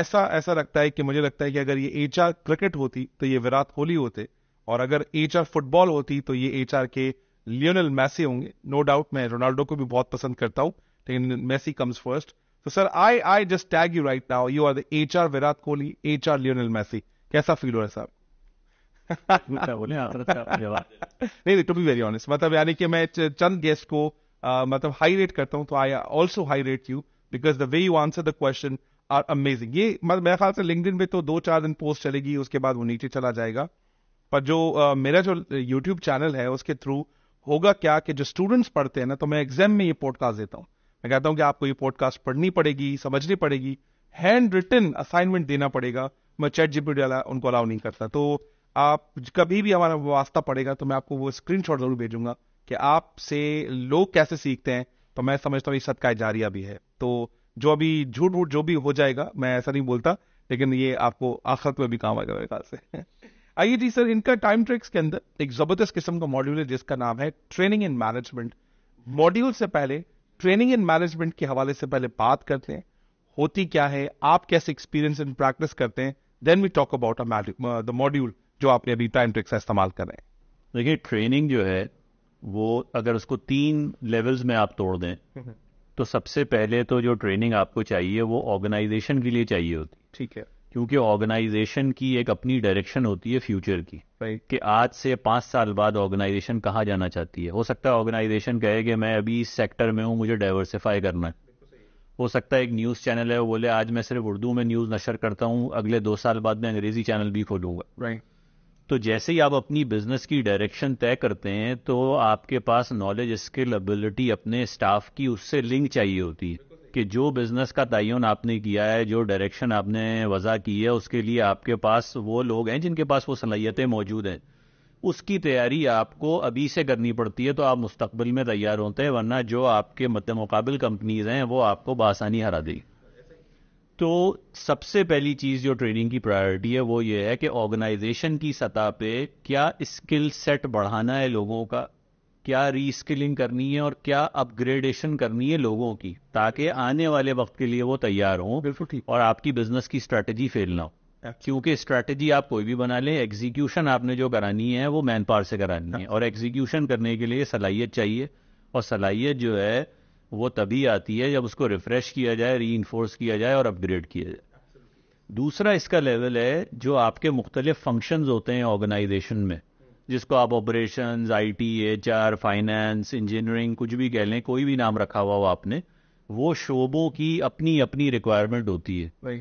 ऐसा ऐसा लगता है कि मुझे लगता है कि अगर ये एच क्रिकेट होती तो ये विराट कोहली होते और अगर एच फुटबॉल होती तो ये एच के लियोनल मैसी होंगे नो डाउट मैं रोनाल्डो को भी बहुत पसंद करता हूं लेकिन मैसी कम्स फर्स्ट तो sir I I just tag you right now you are the H R Virat Kohli H R Lionel Messi कैसा फील हो रहा है साहब अच्छा, हाँ, अच्छा, अच्छा, नहीं टू बी वेरी ऑनेस्ट मतलब यानी कि मैं चंद गेस्ट को मतलब हाई रेट करता हूं तो I also high rate you because the way you answer the question are amazing ये मतलब मेरे ख्याल से लिंकड पे तो दो चार दिन पोस्ट चलेगी उसके बाद वो नीचे चला जाएगा पर जो मेरा जो यूट्यूब चैनल है उसके थ्रू होगा क्या कि जो स्टूडेंट्स पढ़ते हैं ना तो मैं एग्जाम में ये पॉडकास्ट देता हूं मैं कहता हूं कि आपको ये पॉडकास्ट पढ़नी पड़ेगी समझनी पड़ेगी हैंड रिटन असाइनमेंट देना पड़ेगा मैं चैट जीपीटी वाला उनको अलाउ नहीं करता तो आप कभी भी हमारा वास्ता पड़ेगा तो मैं आपको वो स्क्रीन जरूर भेजूंगा कि आपसे लोग कैसे सीखते हैं तो मैं समझता हूँ ये सदका जारिया भी है तो जो अभी झूठ वूठ जो भी हो जाएगा मैं ऐसा नहीं बोलता लेकिन ये आपको आखिरत में भी काम आएगा मेरे ख्याल से आइए जी सर इनका टाइम ट्रिक्स के अंदर एक जबरदस्त किस्म का मॉड्यूल है जिसका नाम है ट्रेनिंग इन मैनेजमेंट मॉड्यूल से पहले ट्रेनिंग इन मैनेजमेंट के हवाले से पहले बात करते हैं होती क्या है आप कैसे एक्सपीरियंस इन प्रैक्टिस करते हैं then we talk about the module जो आपने अभी टाइम ट्रिक्स का इस्तेमाल कर रहे हैं देखिए ट्रेनिंग जो है वो अगर उसको तीन लेवल्स में आप तोड़ दें हम्म। तो सबसे पहले तो जो ट्रेनिंग आपको चाहिए वो ऑर्गेनाइजेशन के लिए चाहिए होती ठीक है क्योंकि ऑर्गेनाइजेशन की एक अपनी डायरेक्शन होती है फ्यूचर की right. कि आज से पांच साल बाद ऑर्गेनाइजेशन कहाँ जाना चाहती है हो सकता है ऑर्गेनाइजेशन कहे कि मैं अभी इस सेक्टर में हूँ मुझे डाइवर्सिफाई करना है हो सकता है एक न्यूज़ चैनल है वो बोले आज मैं सिर्फ उर्दू में न्यूज़ नशर करता हूँ अगले दो साल बाद मैं अंग्रेजी चैनल भी खोलूंगा राइट right. तो जैसे ही आप अपनी बिजनेस की डायरेक्शन तय करते हैं तो आपके पास नॉलेज स्किल एबिलिटी अपने स्टाफ की उससे लिंक चाहिए होती है कि जो बिजनेस का तयन आपने किया है जो डायरेक्शन आपने वजह की है उसके लिए आपके पास वो लोग हैं जिनके पास वो सलाहियतें मौजूद हैं उसकी तैयारी आपको अभी से करनी पड़ती है तो आप मुस्तबिल में तैयार होते हैं वरना जो आपके मद मुकाबल कंपनीज हैं वो आपको बासानी हरा दी तो सबसे पहली चीज़ जो ट्रेनिंग की प्रायोरिटी है वो ये है कि ऑर्गेनाइजेशन की सतह पे क्या स्किल सेट बढ़ाना है लोगों का क्या रीस्किलिंग करनी है और क्या अपग्रेडेशन करनी है लोगों की ताकि आने वाले वक्त के लिए वो तैयार हों बिल्कुल ठीक और आपकी बिजनेस की स्ट्रेटेजी फेल ना हो क्योंकि स्ट्रेटेजी आप कोई भी बना लें एग्जीक्यूशन आपने जो करानी है वो मैन पावर से करानी है हाँ। और एग्जीक्यूशन करने के लिए सलाहियत चाहिए और सलाहियत जो है वो तभी आती है जब उसको रिफ्रेश किया जाए री किया जाए और अपग्रेड किया जाए दूसरा इसका लेवल है जो आपके मुख्तलिफ फंक्शंस होते हैं ऑर्गेनाइजेशन में जिसको आप operation I T H R finance engineering कुछ भी कह लें कोई भी नाम रखा हुआ हो आपने वो शोबों की अपनी अपनी रिक्वायरमेंट होती है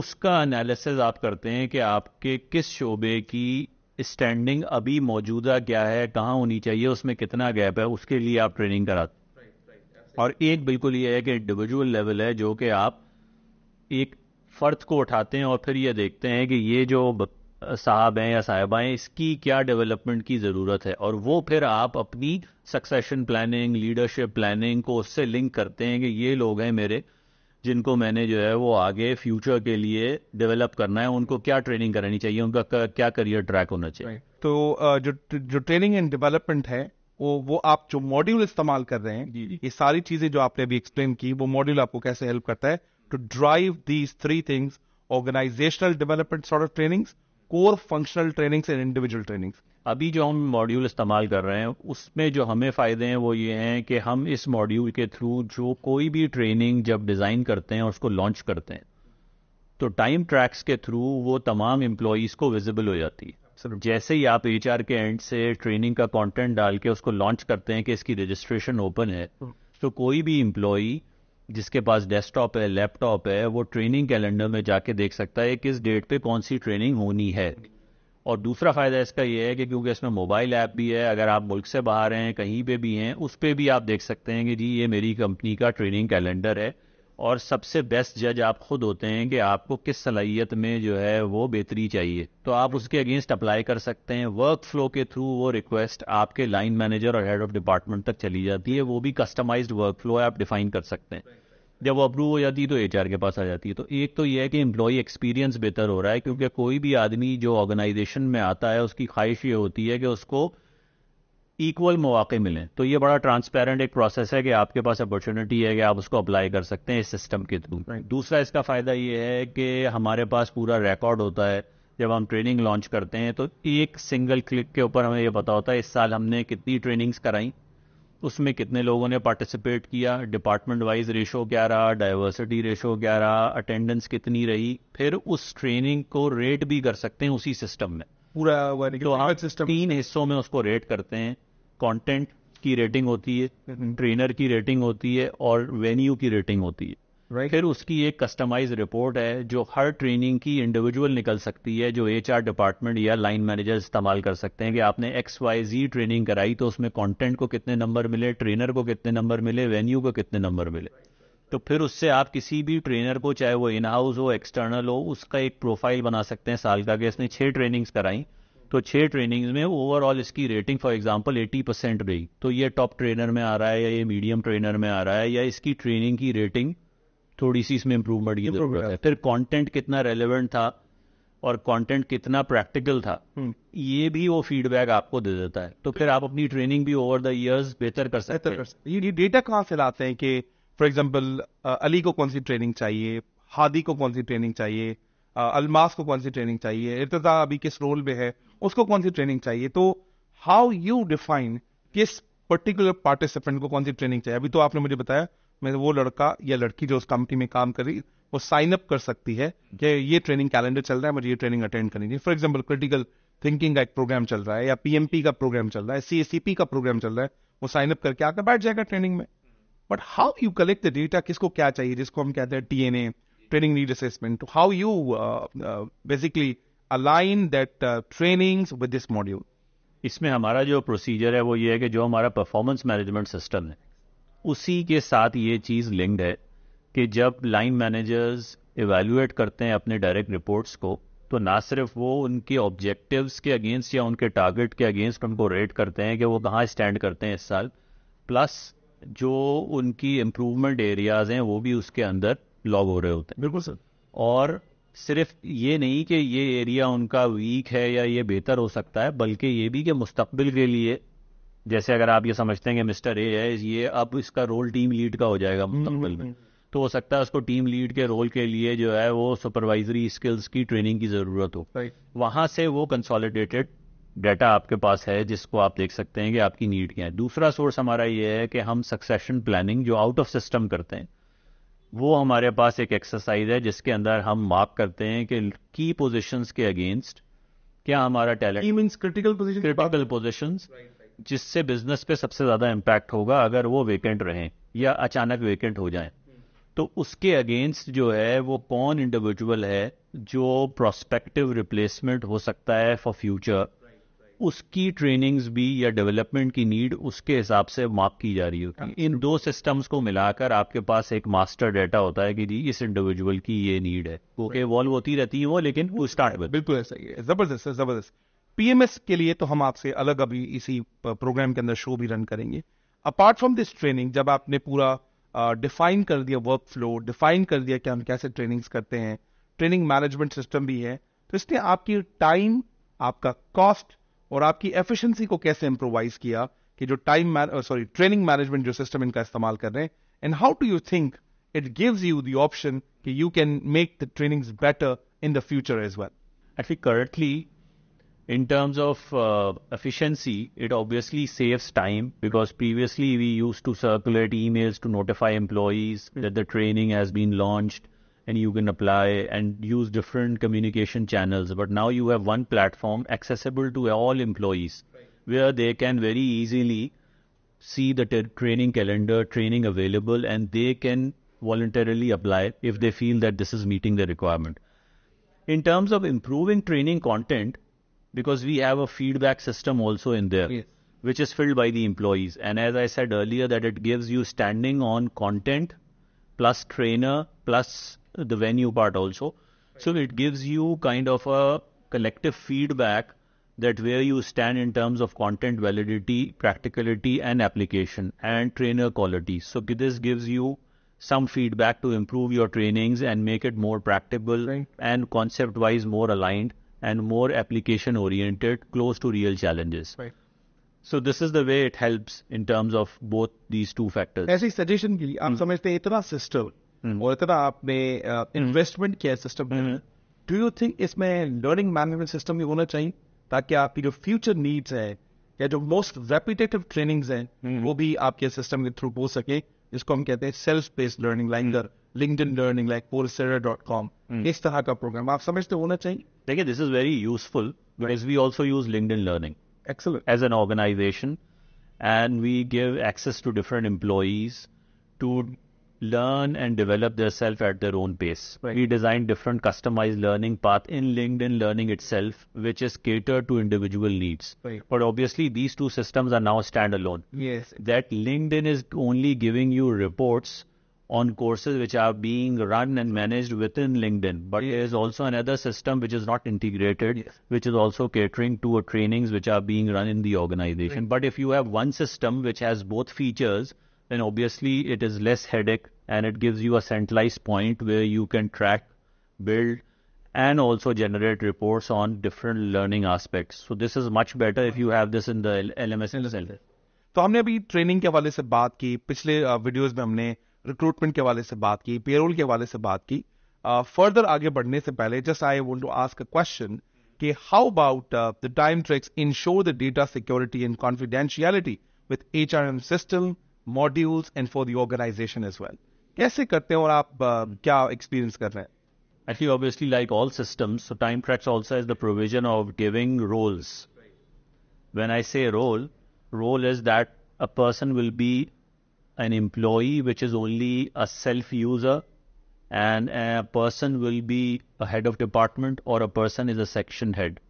उसका एनालिसिस आप करते हैं कि आपके किस शोबे की स्टैंडिंग अभी मौजूदा क्या है कहाँ होनी चाहिए उसमें कितना गैप है उसके लिए आप ट्रेनिंग कराते और एक बिल्कुल ये है कि इंडिविजुअल लेवल है जो कि आप एक फर्द को उठाते हैं और फिर ये देखते हैं कि ये जो साहब हैं या साहिबाएं इसकी क्या डेवलपमेंट की ज़रूरत है और वो फिर आप अपनी सक्सेशन प्लानिंग लीडरशिप प्लानिंग को उससे लिंक करते हैं कि ये लोग हैं मेरे जिनको मैंने जो है वो आगे फ्यूचर के लिए डेवलप करना है उनको क्या ट्रेनिंग करानी चाहिए उनका क्या करियर ट्रैक होना चाहिए तो जो जो ट्रेनिंग एंड डेवलपमेंट है वो वो आप जो मॉड्यूल इस्तेमाल कर रहे हैं ये सारी चीजें जो आपने अभी एक्सप्लेन की वो मॉड्यूल आपको कैसे हेल्प करता है to drive these three things organisational development sort of trainings core functional trainings and individual trainings अभी जो हम मॉड्यूल इस्तेमाल कर रहे हैं उसमें जो हमें फ़ायदे हैं वो ये हैं कि हम इस मॉड्यूल के थ्रू जो कोई भी ट्रेनिंग जब डिज़ाइन करते हैं और उसको लॉन्च करते हैं तो टाइम ट्रैक्स के थ्रू वो तमाम एम्प्लॉयज़ को विजिबल हो जाती है जैसे ही आप एच के एंड से ट्रेनिंग का कॉन्टेंट डाल के उसको लॉन्च करते हैं कि इसकी रजिस्ट्रेशन ओपन है hmm. तो कोई भी एम्प्लॉई जिसके पास डेस्कटॉप है लैपटॉप है वो ट्रेनिंग कैलेंडर में जाके देख सकता है किस डेट पे कौन सी ट्रेनिंग होनी है और दूसरा फ़ायदा इसका यह है कि क्योंकि इसमें मोबाइल ऐप भी है अगर आप मुल्क से बाहर हैं कहीं पे भी हैं उस पर भी आप देख सकते हैं कि जी ये मेरी कंपनी का ट्रेनिंग कैलेंडर है और सबसे बेस्ट जज आप खुद होते हैं कि आपको किस सलाहियत में जो है वो बेहतरी चाहिए तो आप उसके अगेंस्ट अप्लाई कर सकते हैं वर्क फ्लो के थ्रू वो रिक्वेस्ट आपके लाइन मैनेजर और हेड ऑफ डिपार्टमेंट तक चली जाती है वो भी कस्टमाइज्ड वर्क फ्लो है आप डिफाइन कर सकते हैं जब वो अप्रूव हो जाती है तो एच के पास आ जाती है तो एक तो ये है कि एम्प्लॉय एक्सपीरियंस बेहतर हो रहा है क्योंकि कोई भी आदमी जो ऑर्गेनाइजेशन में आता है उसकी ख्वाहिश ये होती है कि उसको इक्वल मौाक़े मिलें तो ये बड़ा ट्रांसपेरेंट एक प्रोसेस है कि आपके पास अपॉर्चुनिटी है कि आप उसको अप्लाई कर सकते हैं इस सिस्टम के थ्रू दूसरा इसका फ़ायदा ये है कि हमारे पास पूरा रिकॉर्ड होता है जब हम ट्रेनिंग लॉन्च करते हैं तो एक सिंगल क्लिक के ऊपर हमें यह पता होता है इस साल हमने कितनी ट्रेनिंग्स कराई उसमें कितने लोगों ने पार्टिसिपेट किया डिपार्टमेंट वाइज रेशो क्या रहा डाइवर्सिटी रेशो क्या रहा अटेंडेंस कितनी रही फिर उस ट्रेनिंग को रेट भी कर सकते हैं उसी सिस्टम में पूरा तो आप सिस्टम तीन हिस्सों में उसको रेट करते हैं कंटेंट की रेटिंग होती है ट्रेनर हम्म। की रेटिंग होती है और वेन्यू की रेटिंग होती है right. फिर उसकी एक कस्टमाइज रिपोर्ट है जो हर ट्रेनिंग की इंडिविजुअल निकल सकती है जो एच डिपार्टमेंट या लाइन मैनेजर इस्तेमाल कर सकते हैं कि आपने एक्स वाई जी ट्रेनिंग कराई तो उसमें कॉन्टेंट को कितने नंबर मिले ट्रेनर को कितने नंबर मिले वेन्यू को कितने नंबर मिले तो फिर उससे आप किसी भी ट्रेनर को चाहे वो इन हाउस हो एक्सटर्नल हो उसका एक प्रोफाइल बना सकते हैं साल का कि इसने छह ट्रेनिंग्स कराई तो छह ट्रेनिंग्स में ओवरऑल इसकी रेटिंग फॉर एग्जांपल 80 परसेंट रही तो ये टॉप ट्रेनर में आ रहा है या ये मीडियम ट्रेनर में आ रहा है या इसकी ट्रेनिंग की रेटिंग थोड़ी सी इसमें इम्प्रूवमेंट की तो जरूरत है फिर कंटेंट कितना रेलेवेंट था और कंटेंट कितना प्रैक्टिकल था हम्म। ये भी वो फीडबैक आपको दे देता है तो फिर आप अपनी ट्रेनिंग भी ओवर द इयर्स बेहतर कर सकते हैं ये डेटा कहाँ से लाते हैं कि फॉर एग्जाम्पल अली को कौन सी ट्रेनिंग चाहिए हादी को कौन सी ट्रेनिंग चाहिए अलमास को कौन सी ट्रेनिंग चाहिए इर्तजा अभी किस रोल में है उसको कौन सी ट्रेनिंग चाहिए तो हाउ यू डिफाइन किस पर्टिकुलर पार्टिसिपेंट को कौन सी ट्रेनिंग चाहिए अभी तो आपने मुझे बताया में वो लड़का या लड़की जो उस कंपनी में काम कर रही वो साइन अप कर सकती है कि ये ट्रेनिंग कैलेंडर चल रहा है मुझे ये ट्रेनिंग अटेंड करनी चाहिए फॉर एग्जाम्पल क्रिटिकल थिंकिंग का एक प्रोग्राम चल रहा है या पीएमपी का प्रोग्राम चल रहा है सीएसीपी e का प्रोग्राम चल रहा है वो साइन अप करके आकर बैठ जाएगा ट्रेनिंग में but how you collect the data किसको क्या चाहिए जिसको हम कहते हैं TNA training need assessment how you basically align that training with this module इसमें हमारा जो प्रोसीजर है वो ये है कि जो हमारा परफॉर्मेंस मैनेजमेंट सिस्टम है उसी के साथ ये चीज़ लिंक्ड है कि जब लाइन मैनेजर्स इवेल्युएट करते हैं अपने डायरेक्ट रिपोर्ट्स को तो ना सिर्फ वो उनके ऑब्जेक्टिव्स के अगेंस्ट या उनके टारगेट के अगेंस्ट उनको रेट करते हैं कि वो कहाँ स्टैंड करते हैं इस साल प्लस जो उनकी इम्प्रूवमेंट एरियाज हैं वो भी उसके अंदर लॉग हो रहे होते हैं बिल्कुल सर और सिर्फ ये नहीं कि ये एरिया उनका वीक है या ये बेहतर हो सकता है बल्कि ये भी कि मुस्तबिल के लिए जैसे अगर आप ये समझते हैं कि मिस्टर ए है ये अब इसका रोल टीम लीड का हो जाएगा हम्म, हम्म, मुस्तबिल में हम्म। तो हो सकता है उसको टीम लीड के रोल के लिए जो है वो सुपरवाइजरी स्किल्स की ट्रेनिंग की ज़रूरत हो वहाँ से वो कंसोलिडेटेड डाटा आपके पास है जिसको आप देख सकते हैं कि आपकी नीड क्या है दूसरा सोर्स हमारा ये है कि हम सक्सेशन प्लानिंग जो आउट ऑफ सिस्टम करते हैं वो हमारे पास एक एक्सरसाइज है जिसके अंदर हम मार्क करते हैं कि की पोजिशन के अगेंस्ट क्या हमारा talent means critical position critical position जिससे बिजनेस पे सबसे ज्यादा इम्पैक्ट होगा अगर वो वेकेंट रहें या अचानक वेकेंट हो जाए तो उसके अगेंस्ट जो है वो कौन इंडिविजुअल है जो प्रोस्पेक्टिव रिप्लेसमेंट हो सकता है फॉर फ्यूचर उसकी ट्रेनिंग्स भी या डेवलपमेंट की नीड उसके हिसाब से माप की जा रही होती है इन दो सिस्टम्स को मिलाकर आपके पास एक मास्टर डेटा होता है कि जी इस इंडिविजुअल की ये नीड है वो इवॉल्व होती रहती है वो लेकिन वो स्टार्ट बिल्कुल ऐसा ही है जबरदस्त है जबरदस्त पीएमएस के लिए तो हम आपसे अलग अभी इसी प्रोग्राम के अंदर शो भी रन करेंगे अपार्ट फ्रॉम दिस ट्रेनिंग जब आपने पूरा डिफाइन uh, कर दिया वर्क फ्लो डिफाइन कर दिया कि हम कैसे ट्रेनिंग्स करते हैं ट्रेनिंग मैनेजमेंट सिस्टम भी है तो इसने आपकी टाइम आपका कॉस्ट और आपकी एफिशिएंसी को कैसे इंप्रोवाइज किया कि जो टाइम सॉरी ट्रेनिंग मैनेजमेंट जो सिस्टम इनका इस्तेमाल कर रहे हैं and how do you think it gives you the option कि you can make the trainings better in the future as well actually currently in terms of uh, efficiency, it obviously saves time because previously we used to circulate emails to notify employees that the training has been launched and you can apply and use different communication channels. But now you have one platform accessible to all employees where they can very easily see the t- training calendar, training available, and they can voluntarily apply if they feel that this is meeting the requirement. In terms of improving training content, because we have a feedback system also in there, yes. which is filled by the employees. And as I said earlier, that it gives you standing on content plus trainer plus the venue part also. Right. So it gives you kind of a collective feedback that where you stand in terms of content validity, practicality, and application, and trainer quality. So this gives you some feedback to improve your trainings and make it more practical right. and concept-wise more aligned and more application oriented close to real challenges right so this is the way it helps in terms of both these two factors as a suggestion ke liye aap samajhte hain itna system aur itna aapne investment kiya system hmm. do you think isme learning management system bhi hona chahiye taki aapki jo future needs hai ya jo most repetitive trainings hain wo bhi aapke system ke through ho जिसको हम कहते हैं self based learning like LinkedIn learning like Coursera dot com इस तरह का programme आप समझते होना चाहिए देखिए this is very useful because we also use LinkedIn learning excellent as an organization and we give access to different employees to learn and develop themselves at their own pace. Right. We design different customized learning path in LinkedIn Learning itself, which is catered to individual needs. Right. But obviously, these two systems are now standalone. Yes. That LinkedIn is only giving you reports on courses which are being run and managed within LinkedIn. But yes. there is also another system which is not integrated, yes. which is also catering to trainings which are being run in the organization. Right. But if you have one system which has both features, then obviously it is less headache and it gives you a centralized point where you can track, build, and also generate reports on different learning aspects. So this is much better if you have this in the LMS itself. तो हमने अभी training के हवाले से बात की पिछले videos uh, में हमने रिक्रूटमेंट के हवाले से बात की पेरोल के हवाले से बात की फर्दर uh, आगे बढ़ने से पहले just I want to ask a question कि how about the Time Tracks ensure the data security and confidentiality with system modules and for the organization as well. कैसे करते हैं और आप क्या experience कर रहे हैं? Actually, obviously, like all systems, so time tracks also has the provision of giving roles. When I say role, role is that a person will be an employee, which is only a self user, and a person will be a head of department or a person is a section head.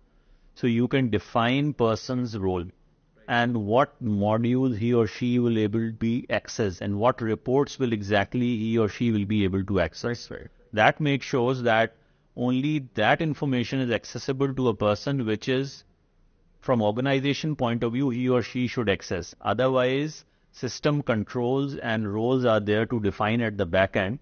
So you can define person's role and what modules he or she will able to be access and what reports will exactly he or she will be able to access. Right. That makes sure that only that information is accessible to a person which is from organization point of view he or she should access. Otherwise, system controls and roles are there to define at the back end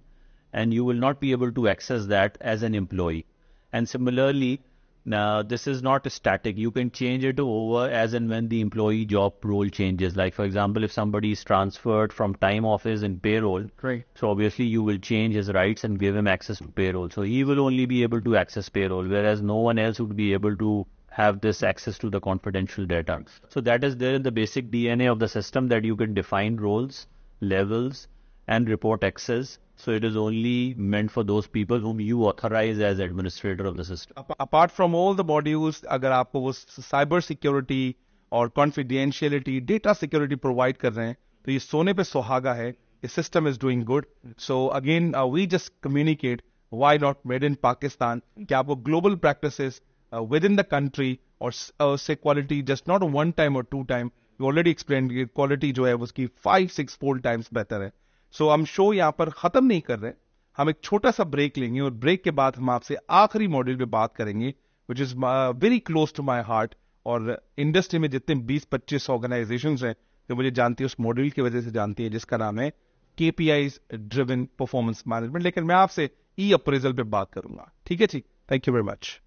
and you will not be able to access that as an employee. And similarly, now, this is not static. You can change it over as and when the employee job role changes. Like, for example, if somebody is transferred from time office in payroll, right. so obviously you will change his rights and give him access to payroll. So he will only be able to access payroll, whereas no one else would be able to have this access to the confidential data. So that is there in the basic DNA of the system that you can define roles, levels, and report access so it is only meant for those people whom you authorize as administrator of the system. Apart from all the modules, अगर आपको वो cyber security और confidentiality, data security provide कर रहे हैं, तो ये सोने पे सोहागा है. The system is doing good. So again, uh, we just communicate why not made in Pakistan? कि आपको global practices uh, within the country और uh, say quality just not one time or two time. We already explained quality जो है उसकी five six fold times better है. सो हम show यहां पर खत्म नहीं कर रहे हम एक छोटा सा ब्रेक लेंगे और ब्रेक के बाद हम आपसे आखिरी मॉड्यूल पे बात करेंगे which is very close to my heart और इंडस्ट्री में जितने बीस पच्चीस ऑर्गेनाइजेशन है जो मुझे जानती है उस मॉड्यूल की वजह से जानती है जिसका नाम है केपीआई ड्रिवन परफॉर्मेंस मैनेजमेंट लेकिन मैं आपसे ई अप्रेजल पे बात करूंगा ठीक है ठीक thank you very much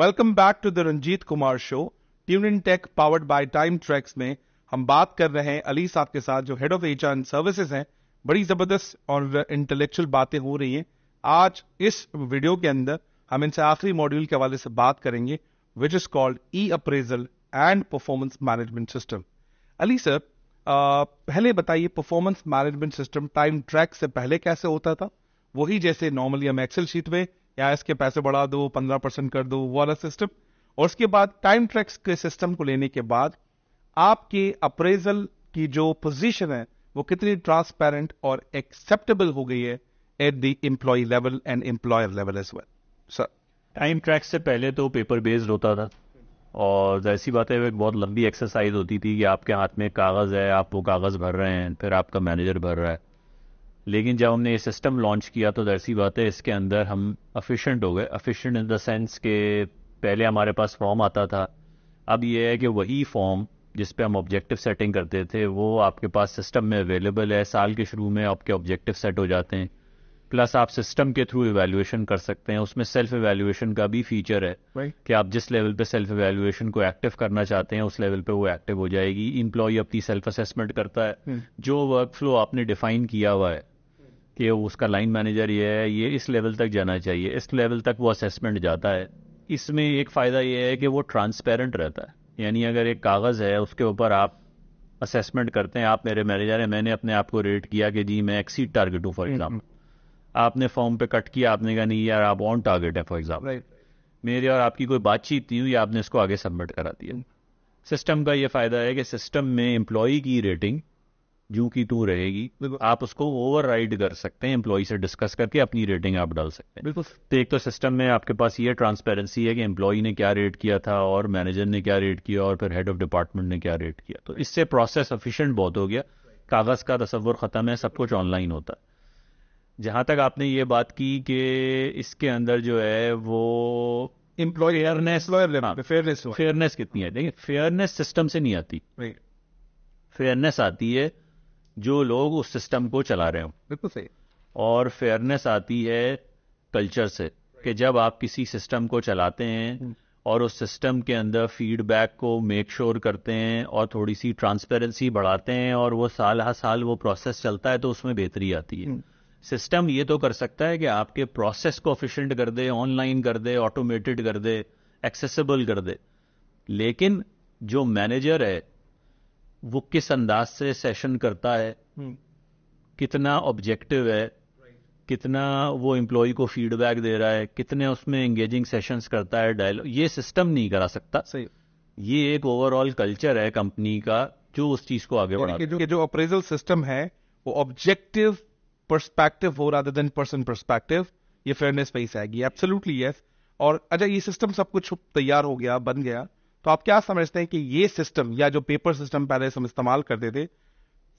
welcome back to the Ranjit Kumar show tune in tech powered by time tracks में हम बात कर रहे हैं अली साहब के साथ जो head of H and services हैं बड़ी ज़बरदस्त और इंटेलेक्चुअल बातें हो रही हैं आज इस वीडियो के अंदर हम इनसे आखिरी मॉड्यूल के हवाले से बात करेंगे which is called e appraisal and performance management system Ali sir पहले बताइए performance management system Time Track से पहले कैसे होता था वही जैसे नॉर्मली हम एक्सेल शीट में या इसके पैसे बढ़ा दो पंद्रह परसेंट कर दो वो वाला सिस्टम और उसके बाद टाइम ट्रैक्स के सिस्टम को लेने के बाद आपके अप्रेजल की जो पोजीशन है वो कितनी ट्रांसपेरेंट और एक्सेप्टेबल हो गई है at the employee level and employer level as well sir Time Tracks से पहले तो पेपर बेस्ड होता था और जैसी बात है एक बहुत लंबी एक्सरसाइज होती थी कि आपके हाथ में कागज़ है आप वो कागज़ भर रहे हैं फिर आपका मैनेजर भर रहा है लेकिन जब हमने ये सिस्टम लॉन्च किया तो ऐसी बात है इसके अंदर हम अफिशेंट हो गए अफिशेंट इन द सेंस के पहले हमारे पास फॉर्म आता था अब ये है कि वही फॉर्म जिस पे हम ऑब्जेक्टिव सेटिंग करते थे वो आपके पास सिस्टम में अवेलेबल है साल के शुरू में आपके ऑब्जेक्टिव सेट हो जाते हैं प्लस आप सिस्टम के थ्रू इवेल्युएशन कर सकते हैं उसमें सेल्फ इवेल्युएशन का भी फीचर है right. कि आप जिस लेवल पे सेल्फ इवेल्युएशन को एक्टिव करना चाहते हैं उस लेवल पे वो एक्टिव हो जाएगी इंप्लॉय अपनी सेल्फ असेसमेंट करता है hmm. जो वर्क फ्लो आपने डिफाइन किया हुआ है कि उसका लाइन मैनेजर ये है ये इस लेवल तक जाना चाहिए इस लेवल तक वो असेसमेंट जाता है इसमें एक फ़ायदा ये है कि वो ट्रांसपेरेंट रहता है यानी अगर एक कागज़ है उसके ऊपर आप असेसमेंट करते हैं आप मेरे मैनेजर हैं मैंने अपने आप को रेट किया कि जी मैं एक्सीड टारगेट हूँ फॉर एग्जाम्पल हम्म। आपने फॉर्म पे कट किया आपने कहा नहीं यार आप ऑन टारगेट है फॉर एग्जाम्पल मेरी और आपकी कोई बातचीत नहीं हुई आपने इसको आगे सबमिट करा दिया सिस्टम हम्म। का ये फ़ायदा है कि सिस्टम में एम्प्लॉय की रेटिंग जू की तू रहेगी आप उसको ओवर कर सकते हैं एम्प्लॉय से डिस्कस करके अपनी रेटिंग आप डाल सकते हैं बिल्कुल तो एक तो सिस्टम में आपके पास ये ट्रांसपेरेंसी है कि एम्प्लॉय ने क्या रेट किया था और मैनेजर ने क्या रेट किया और फिर हेड ऑफ डिपार्टमेंट ने क्या रेट किया तो इससे प्रोसेस अफिशिएंट बहुत हो गया कागज का तस्वुर ख़त्म है सब कुछ ऑनलाइन होता है जहां तक आपने ये बात की कि इसके अंदर जो है वो एम्प्लॉयरनेस फेयरनेस फेयरनेस कितनी है देखिए फेयरनेस सिस्टम से नहीं आती फेयरनेस आती है जो लोग उस सिस्टम को चला रहे हो बिल्कुल सही और फेयरनेस आती है कल्चर से कि जब आप किसी सिस्टम को चलाते हैं हम्म। और उस सिस्टम के अंदर फीडबैक को मेक श्योर sure करते हैं और थोड़ी सी ट्रांसपेरेंसी बढ़ाते हैं और वो साल हर साल वो प्रोसेस चलता है तो उसमें बेहतरी आती है सिस्टम हम्म। ये तो कर सकता है कि आपके प्रोसेस को एफिशिएंट कर दे ऑनलाइन कर दे ऑटोमेटेड कर दे एक्सेसिबल कर दे लेकिन जो मैनेजर है वो किस अंदाज से सेशन करता है हम्म। कितना ऑब्जेक्टिव है कितना वो एम्प्लॉय को फीडबैक दे रहा है कितने उसमें एंगेजिंग सेशंस करता है डायलॉग ये सिस्टम नहीं करा सकता सही ये एक ओवरऑल कल्चर है कंपनी का जो उस चीज को आगे बढ़ा जो जो अप्रेजल सिस्टम है वो ऑब्जेक्टिव परस्पेक्टिव हो रहा देन पर्सन परस्पेक्टिव ये फेयरनेस पे ही आएगी एब्सोल्युटली यस और अच्छा ये सिस्टम सब कुछ तैयार हो गया बन गया तो आप क्या समझते हैं कि ये सिस्टम या जो पेपर सिस्टम पहले हम इस्तेमाल करते थे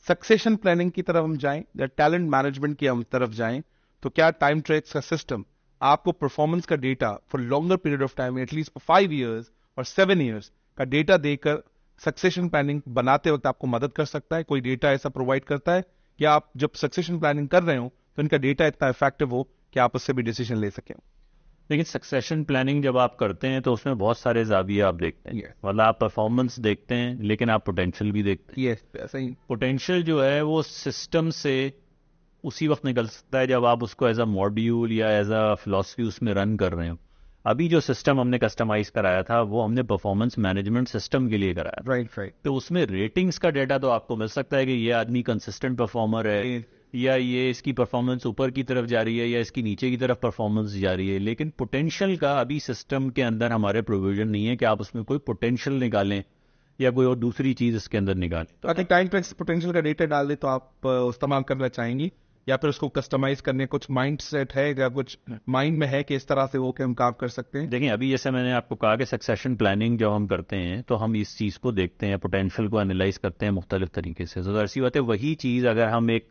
सक्सेशन प्लानिंग की तरफ हम जाएं या टैलेंट मैनेजमेंट की हम तरफ जाएं तो क्या टाइम ट्रैक्स का सिस्टम आपको परफॉर्मेंस का data for longer period of time at least for five years और सेवन ईयर्स का डेटा देकर सक्सेशन प्लानिंग बनाते वक्त आपको मदद कर सकता है कोई डेटा ऐसा प्रोवाइड करता है कि आप जब सक्सेशन प्लानिंग कर रहे हो तो इनका डेटा इतना इफेक्टिव हो कि आप उससे भी डिसीजन ले सकें देखिए सक्सेशन प्लानिंग जब आप करते हैं तो उसमें बहुत सारे जाविये आप देखते हैं yes. मतलब आप परफॉर्मेंस देखते हैं लेकिन आप पोटेंशियल भी देखते हैं yes, सही पोटेंशियल जो है वो सिस्टम से उसी वक्त निकल सकता है जब आप उसको एज अ मॉड्यूल या एज अ फिलोसफी उसमें रन कर रहे हो अभी जो सिस्टम हमने कस्टमाइज कराया था वो हमने परफॉर्मेंस मैनेजमेंट सिस्टम के लिए कराया राइट right, राइट right. तो उसमें रेटिंग्स का डेटा तो आपको मिल सकता है कि ये आदमी कंसिस्टेंट परफॉर्मर है या ये इसकी परफॉर्मेंस ऊपर की तरफ जा रही है या इसकी नीचे की तरफ परफॉर्मेंस जा रही है लेकिन पोटेंशियल का अभी सिस्टम के अंदर हमारे प्रोविजन नहीं है कि आप उसमें कोई पोटेंशियल निकालें या कोई और दूसरी चीज इसके अंदर निकालें तो अगर टाइम पे पोटेंशियल का डेटा डाल दे तो आप इस्तेमाल करना चाहेंगी या फिर उसको कस्टमाइज करने कुछ माइंड सेट है या कुछ माइंड में है कि इस तरह से वो कि हम काम कर सकते हैं देखिए अभी जैसे मैंने आपको कहा कि सक्सेशन प्लानिंग जब हम करते हैं तो हम इस चीज़ को देखते हैं पोटेंशियल को एनालाइज करते हैं मुख्तलिफ तरीके से तो ऐसी बात है वही चीज़ अगर हम एक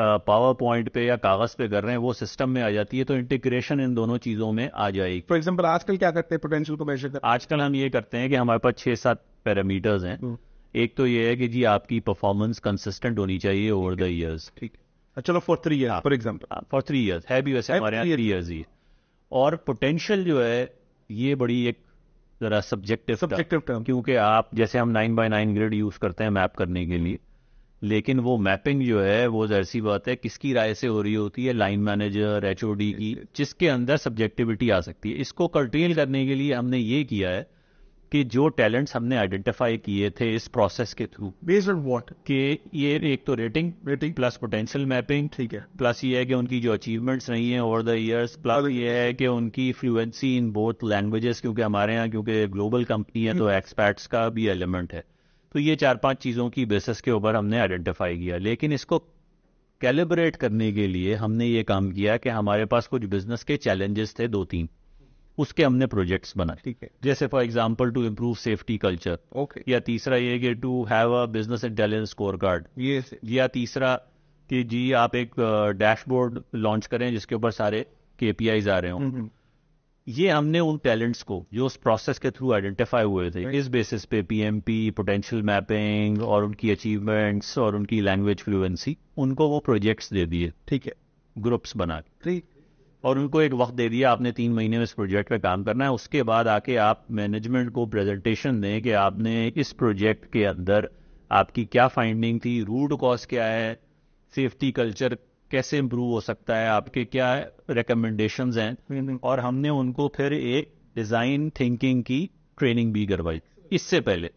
पावर पॉइंट पे या कागज पे कर रहे हैं वो सिस्टम में आ जाती है तो इंटीग्रेशन इन दोनों चीजों में आ जाएगी फॉर एग्जाम्पल आजकल क्या करते हैं पोटेंशियल को मेजर कर आजकल हम ये करते हैं कि हमारे पास छह सात पैरामीटर्स हैं हम्म। एक तो ये है कि जी आपकी परफॉर्मेंस कंसिस्टेंट होनी चाहिए ओवर द ईयर्स ठीक है अच्छा, चलो for three year for example for three years है भी वैसे हमारे यहाँ थ्री ईयर्स ही और पोटेंशियल जो है ये बड़ी एक जरा सब्जेक्टिव सब्जेक्टिव टर्म क्योंकि आप जैसे हम nine by nine grade use करते हैं मैप करने के लिए लेकिन वो मैपिंग जो है वो सी बात है किसकी राय से हो रही होती है लाइन मैनेजर एच की जिसके अंदर सब्जेक्टिविटी आ सकती है इसको कंट्रेल करने के लिए हमने ये किया है कि जो टैलेंट्स हमने आइडेंटिफाई किए थे इस प्रोसेस के थ्रू बेस्ड ऑन व्हाट कि ये एक तो rating rating plus potential mapping ठीक है प्लस ये है कि उनकी जो अचीवमेंट्स रही हैं ओवर द इयर्स प्लस ये है कि उनकी फ्लुएंसी इन बोथ लैंग्वेजेस क्योंकि हमारे यहाँ क्योंकि ग्लोबल कंपनी है hmm. तो एक्सपर्ट्स का भी एलिमेंट है तो ये चार पांच चीज़ों की बेसिस के ऊपर हमने आइडेंटिफाई किया लेकिन इसको कैलिब्रेट करने के लिए हमने ये काम किया कि हमारे पास कुछ बिजनेस के चैलेंजेस थे दो तीन उसके हमने प्रोजेक्ट्स बनाए ठीक है जैसे for example to improve safety culture okay या तीसरा ये कि to have a business intelligence scorecard ये या तीसरा कि जी आप एक डैशबोर्ड uh, लॉन्च करें जिसके ऊपर सारे केपीआईज आ रहे हों हम्म, हम्म। ये हमने उन टैलेंट्स को जो उस प्रोसेस के थ्रू आइडेंटिफाई हुए थे इस बेसिस पे पीएमपी पोटेंशियल मैपिंग और उनकी अचीवमेंट्स और उनकी लैंग्वेज फ्लुएंसी उनको वो प्रोजेक्ट्स दे दिए ठीक है ग्रुप्स बना ठीक और उनको एक वक्त दे दिया आपने तीन महीने में इस प्रोजेक्ट पे काम करना है उसके बाद आके आप मैनेजमेंट को प्रेजेंटेशन दें कि आपने इस प्रोजेक्ट के अंदर आपकी क्या फाइंडिंग थी रूट कॉज क्या है सेफ्टी कल्चर कैसे इम्प्रूव हो सकता है आपके क्या रिकमेंडेशन हैं और हमने उनको फिर एक डिज़ाइन थिंकिंग की ट्रेनिंग भी करवाई इससे पहले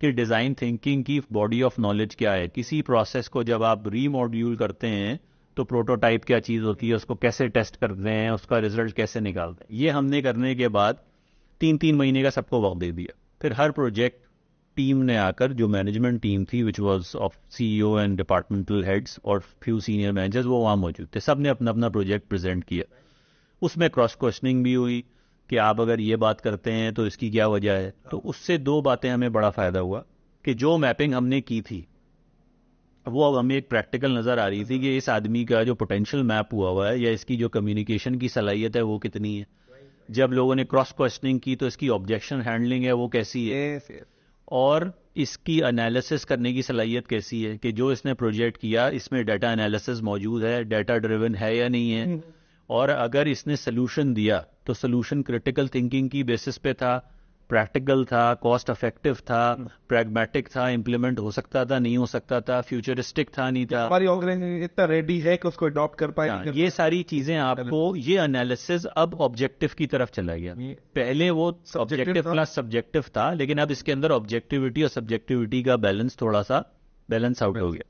कि डिज़ाइन थिंकिंग की बॉडी ऑफ नॉलेज क्या है किसी प्रोसेस को जब आप रीमॉड्यूल करते हैं तो प्रोटोटाइप क्या चीज़ होती है उसको कैसे टेस्ट करते हैं उसका रिजल्ट कैसे निकालते हैं ये हमने करने के बाद तीन तीन महीने का सबको वक्त दे दिया फिर हर प्रोजेक्ट टीम ने आकर जो मैनेजमेंट टीम थी which was of CEO and departmental heads और फ्यू सीनियर मैनेजर्स वो वहाँ मौजूद थे सब ने अपना अपना प्रोजेक्ट प्रेजेंट किया उसमें क्रॉस क्वेश्चनिंग भी हुई कि आप अगर ये बात करते हैं तो इसकी क्या वजह है तो उससे दो बातें हमें बड़ा फ़ायदा हुआ कि जो मैपिंग हमने की थी वो अब हमें एक प्रैक्टिकल नज़र आ रही थी कि इस आदमी का जो पोटेंशियल मैप हुआ हुआ है या इसकी जो कम्युनिकेशन की सलाहियत है वो कितनी है जब लोगों ने क्रॉस क्वेश्चनिंग की तो इसकी ऑब्जेक्शन हैंडलिंग है वो कैसी है और इसकी एनालिसिस करने की सलाहियत कैसी है कि जो इसने प्रोजेक्ट किया इसमें डाटा एनालिसिस मौजूद है डाटा ड्रिवन है या नहीं है हम्म। और अगर इसने सोल्यूशन दिया तो सोल्यूशन क्रिटिकल थिंकिंग की बेसिस पे था प्रैक्टिकल था कॉस्ट अफेक्टिव था प्रैग्मेटिक था इम्प्लीमेंट हो सकता था नहीं हो सकता था फ्यूचरिस्टिक था नहीं था हमारी ऑर्गेनाइजेशन इतना रेडी है कि उसको अडॉप्ट कर पाए हाँ, ये सारी चीजें आपको ये एनालिसिस अब ऑब्जेक्टिव की तरफ चला गया पहले वो ऑब्जेक्टिव प्लस सब्जेक्टिव था लेकिन अब इसके अंदर ऑब्जेक्टिविटी और सब्जेक्टिविटी का बैलेंस थोड़ा सा बैलेंस आउट हो गया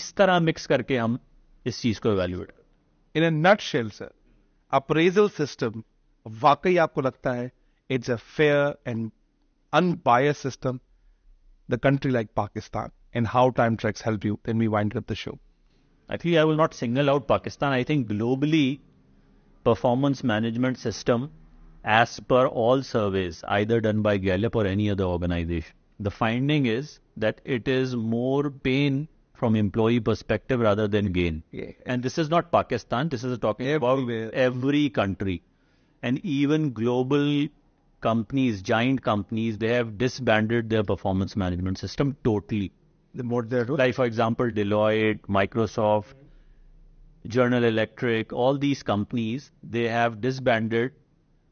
इस तरह मिक्स करके हम इस चीज को evaluate in a nutshell sir appraisal system वाकई आपको लगता है it's a fair and unbiased system, the country like Pakistan, and how time tracks help you. Then we wind up the show. I think I will not single out Pakistan. I think globally, performance management system, as per all surveys, either done by Gallup or any other organization, the finding is that it is more pain from employee perspective rather than gain. Yeah. And this is not Pakistan. This is talking Everywhere. about every country, and even global companies, giant companies, they have disbanded their performance management system totally. What they're doing? Like, for example, Deloitte, Microsoft, General Electric, all these companies, they have disbanded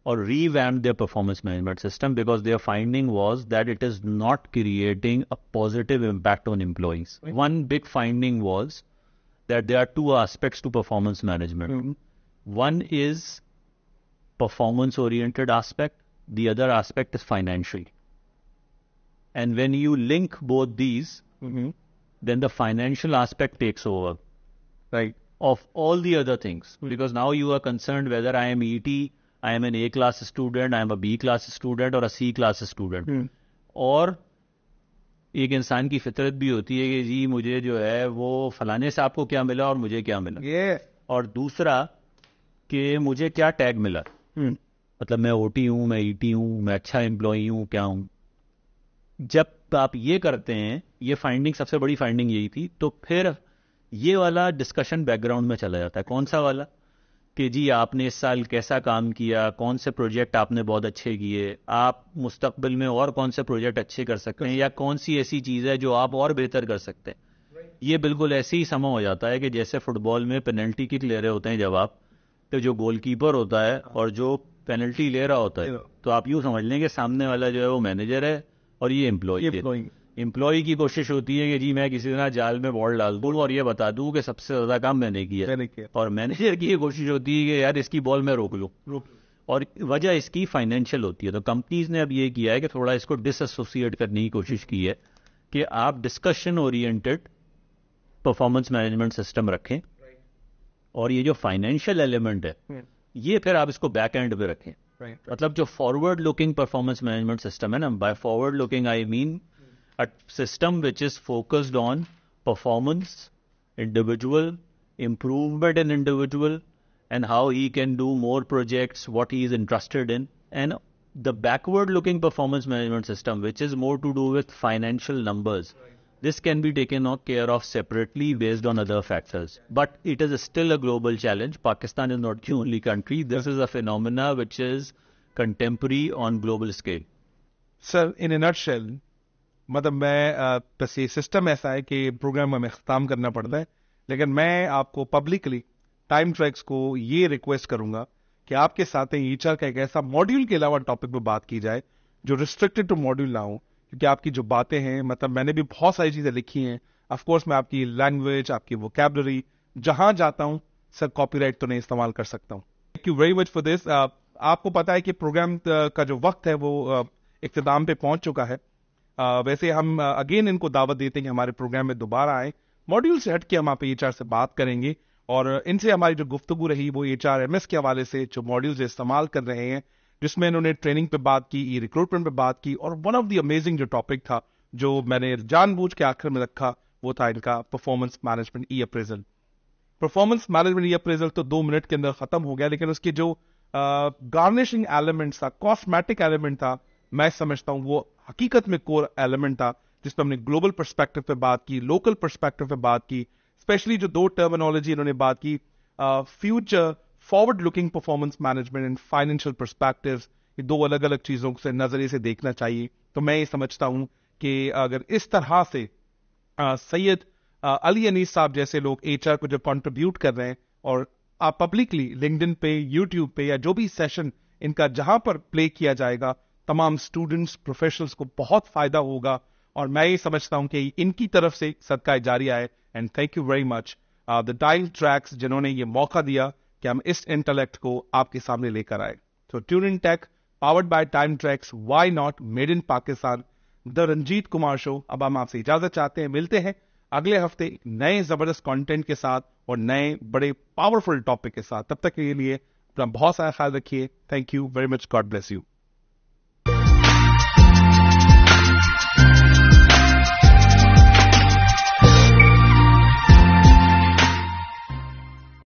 or revamped their performance management system because their finding was that it is not creating a positive impact on employees. Right. One big finding was that there are two aspects to performance management. Mm -hmm. One is performance oriented aspect the other aspect is financial. And when you link both these, mm-hmm. then the financial aspect takes over. Right. Of all the other things. Mm-hmm. Because now you are concerned whether I am ET, I am an A class student, I am a B class student, or a C class student. Mm-hmm. और एक इंसान की फितरत भी होती है कि जी मुझे जो है वो फलाने से आपको क्या मिला और मुझे क्या मिला Yeah. और दूसरा कि मुझे क्या टैग मिला mm-hmm. मतलब मैं ओटी हूं मैं ईटी हूं मैं अच्छा एम्प्लॉई हूं क्या हूं जब आप ये करते हैं ये फाइंडिंग सबसे बड़ी फाइंडिंग यही थी तो फिर ये वाला डिस्कशन बैकग्राउंड में चला जाता है कौन सा वाला कि जी आपने इस साल कैसा काम किया कौन से प्रोजेक्ट आपने बहुत अच्छे किए आप मुस्तकबिल में और कौन से प्रोजेक्ट अच्छे कर सकते हैं या कौन सी ऐसी चीज़ है जो आप और बेहतर कर सकते हैं ये बिल्कुल ऐसे ही समय हो जाता है कि जैसे फुटबॉल में पेनल्टी किक ले रहे होते हैं जब आप तो जो गोलकीपर होता है हाँ। और जो पेनल्टी ले रहा होता है तो आप यूं समझ लें कि सामने वाला जो है वो मैनेजर है और ये एम्प्लॉय एम्प्लॉय की कोशिश होती है कि जी मैं किसी तरह जाल में बॉल डाल दूँ और ये बता दूँ कि सबसे ज्यादा काम मैंने किया है और मैनेजर की ये कोशिश होती है कि यार इसकी बॉल मैं रोक लूँ और वजह इसकी फाइनेंशियल होती है तो कंपनीज ने अब ये किया है कि थोड़ा इसको डिसोसिएट करने की कोशिश की है कि आप discussion oriented performance management system रखें और ये जो फाइनेंशियल एलिमेंट है hmm. ये फिर आप इसको बैक एंड पे रखें मतलब जो forward looking performance management system है ना by forward looking I mean a system which is focused on performance individual improvement in individual and how he can do more project what he is interested in and the backward looking performance management system which is more to do with financial numbers This can be taken care of separately based on other factors. But it is still a global challenge. Pakistan is not the only country. This is a phenomena which is contemporary on global scale. Sir, in a nutshell, मतलब मैं बस ये system ऐसा है कि programme हमें ख़त्म करना पड़ता है लेकिन मैं आपको पब्लिकली टाइम ट्रैक्स को ये रिक्वेस्ट करूंगा कि आपके साथ ईचर का एक ऐसा मॉड्यूल के अलावा टॉपिक पर बात की जाए जो रिस्ट्रिक्टेड टू मॉड्यूल ना हो क्योंकि आपकी जो बातें हैं मतलब मैंने भी बहुत सारी चीज़ें लिखी हैं अफकोर्स मैं आपकी लैंग्वेज आपकी वोकेबलरी जहां जाता हूं सर कॉपीराइट तो नहीं इस्तेमाल कर सकता हूं thank you very much for this आपको पता है कि प्रोग्राम uh, का जो वक्त है वो uh, इख्तदाम पे पहुंच चुका है uh, वैसे हम अगेन इनको दावत देते हैं कि हमारे प्रोग्राम में दोबारा आए मॉड्यूल से हट के हम आप एच से बात करेंगे और इनसे हमारी जो गुफ्तगु रही वो एच आर एम एस के हवाले से जो मॉड्यूल्स इस्तेमाल कर रहे हैं जिसमें इन्होंने ट्रेनिंग पे बात की ई रिक्रूटमेंट पे बात की और वन ऑफ द अमेजिंग जो टॉपिक था जो मैंने जानबूझ के आखिर में रखा वो था इनका performance management e appraisal performance management e appraisal तो दो मिनट के अंदर खत्म हो गया लेकिन उसकी जो गार्निशिंग एलिमेंट था कॉस्मेटिक एलिमेंट था मैं समझता हूँ वो हकीकत में कोर एलिमेंट था जिसमें हमने ग्लोबल परस्पेक्टिव पे बात की लोकल परस्पेक्टिव पे बात की स्पेशली जो दो टर्मिनोलॉजी इन्होंने बात की future forward looking performance management and financial perspective ये दो अलग अलग चीज़ों से नज़रिए से देखना चाहिए तो मैं ये समझता हूँ कि अगर इस तरह से सैयद अली अनीस साहब जैसे लोग एच को जब कॉन्ट्रीब्यूट कर रहे हैं और आप पब्लिकली लिंकडिन पे यूट्यूब पे या जो भी सेशन इनका जहां पर प्ले किया जाएगा तमाम स्टूडेंट्स प्रोफेशनल्स को बहुत फायदा होगा और मैं ये समझता हूँ कि इनकी तरफ से सदका जारी आए and thank you very much the Time Tracks जिन्होंने ये मौका दिया कि हम इस इंटेलेक्ट को आपके सामने लेकर आए तो tune in tech powered by time Tracks why not made in Pakistan the Ranjit Kumar show अब हम आपसे इजाजत चाहते हैं मिलते हैं अगले हफ्ते नए जबरदस्त कंटेंट के साथ और नए बड़े पावरफुल टॉपिक के साथ तब तक के लिए अपना बहुत सारा ख्याल रखिए thank you very much God bless you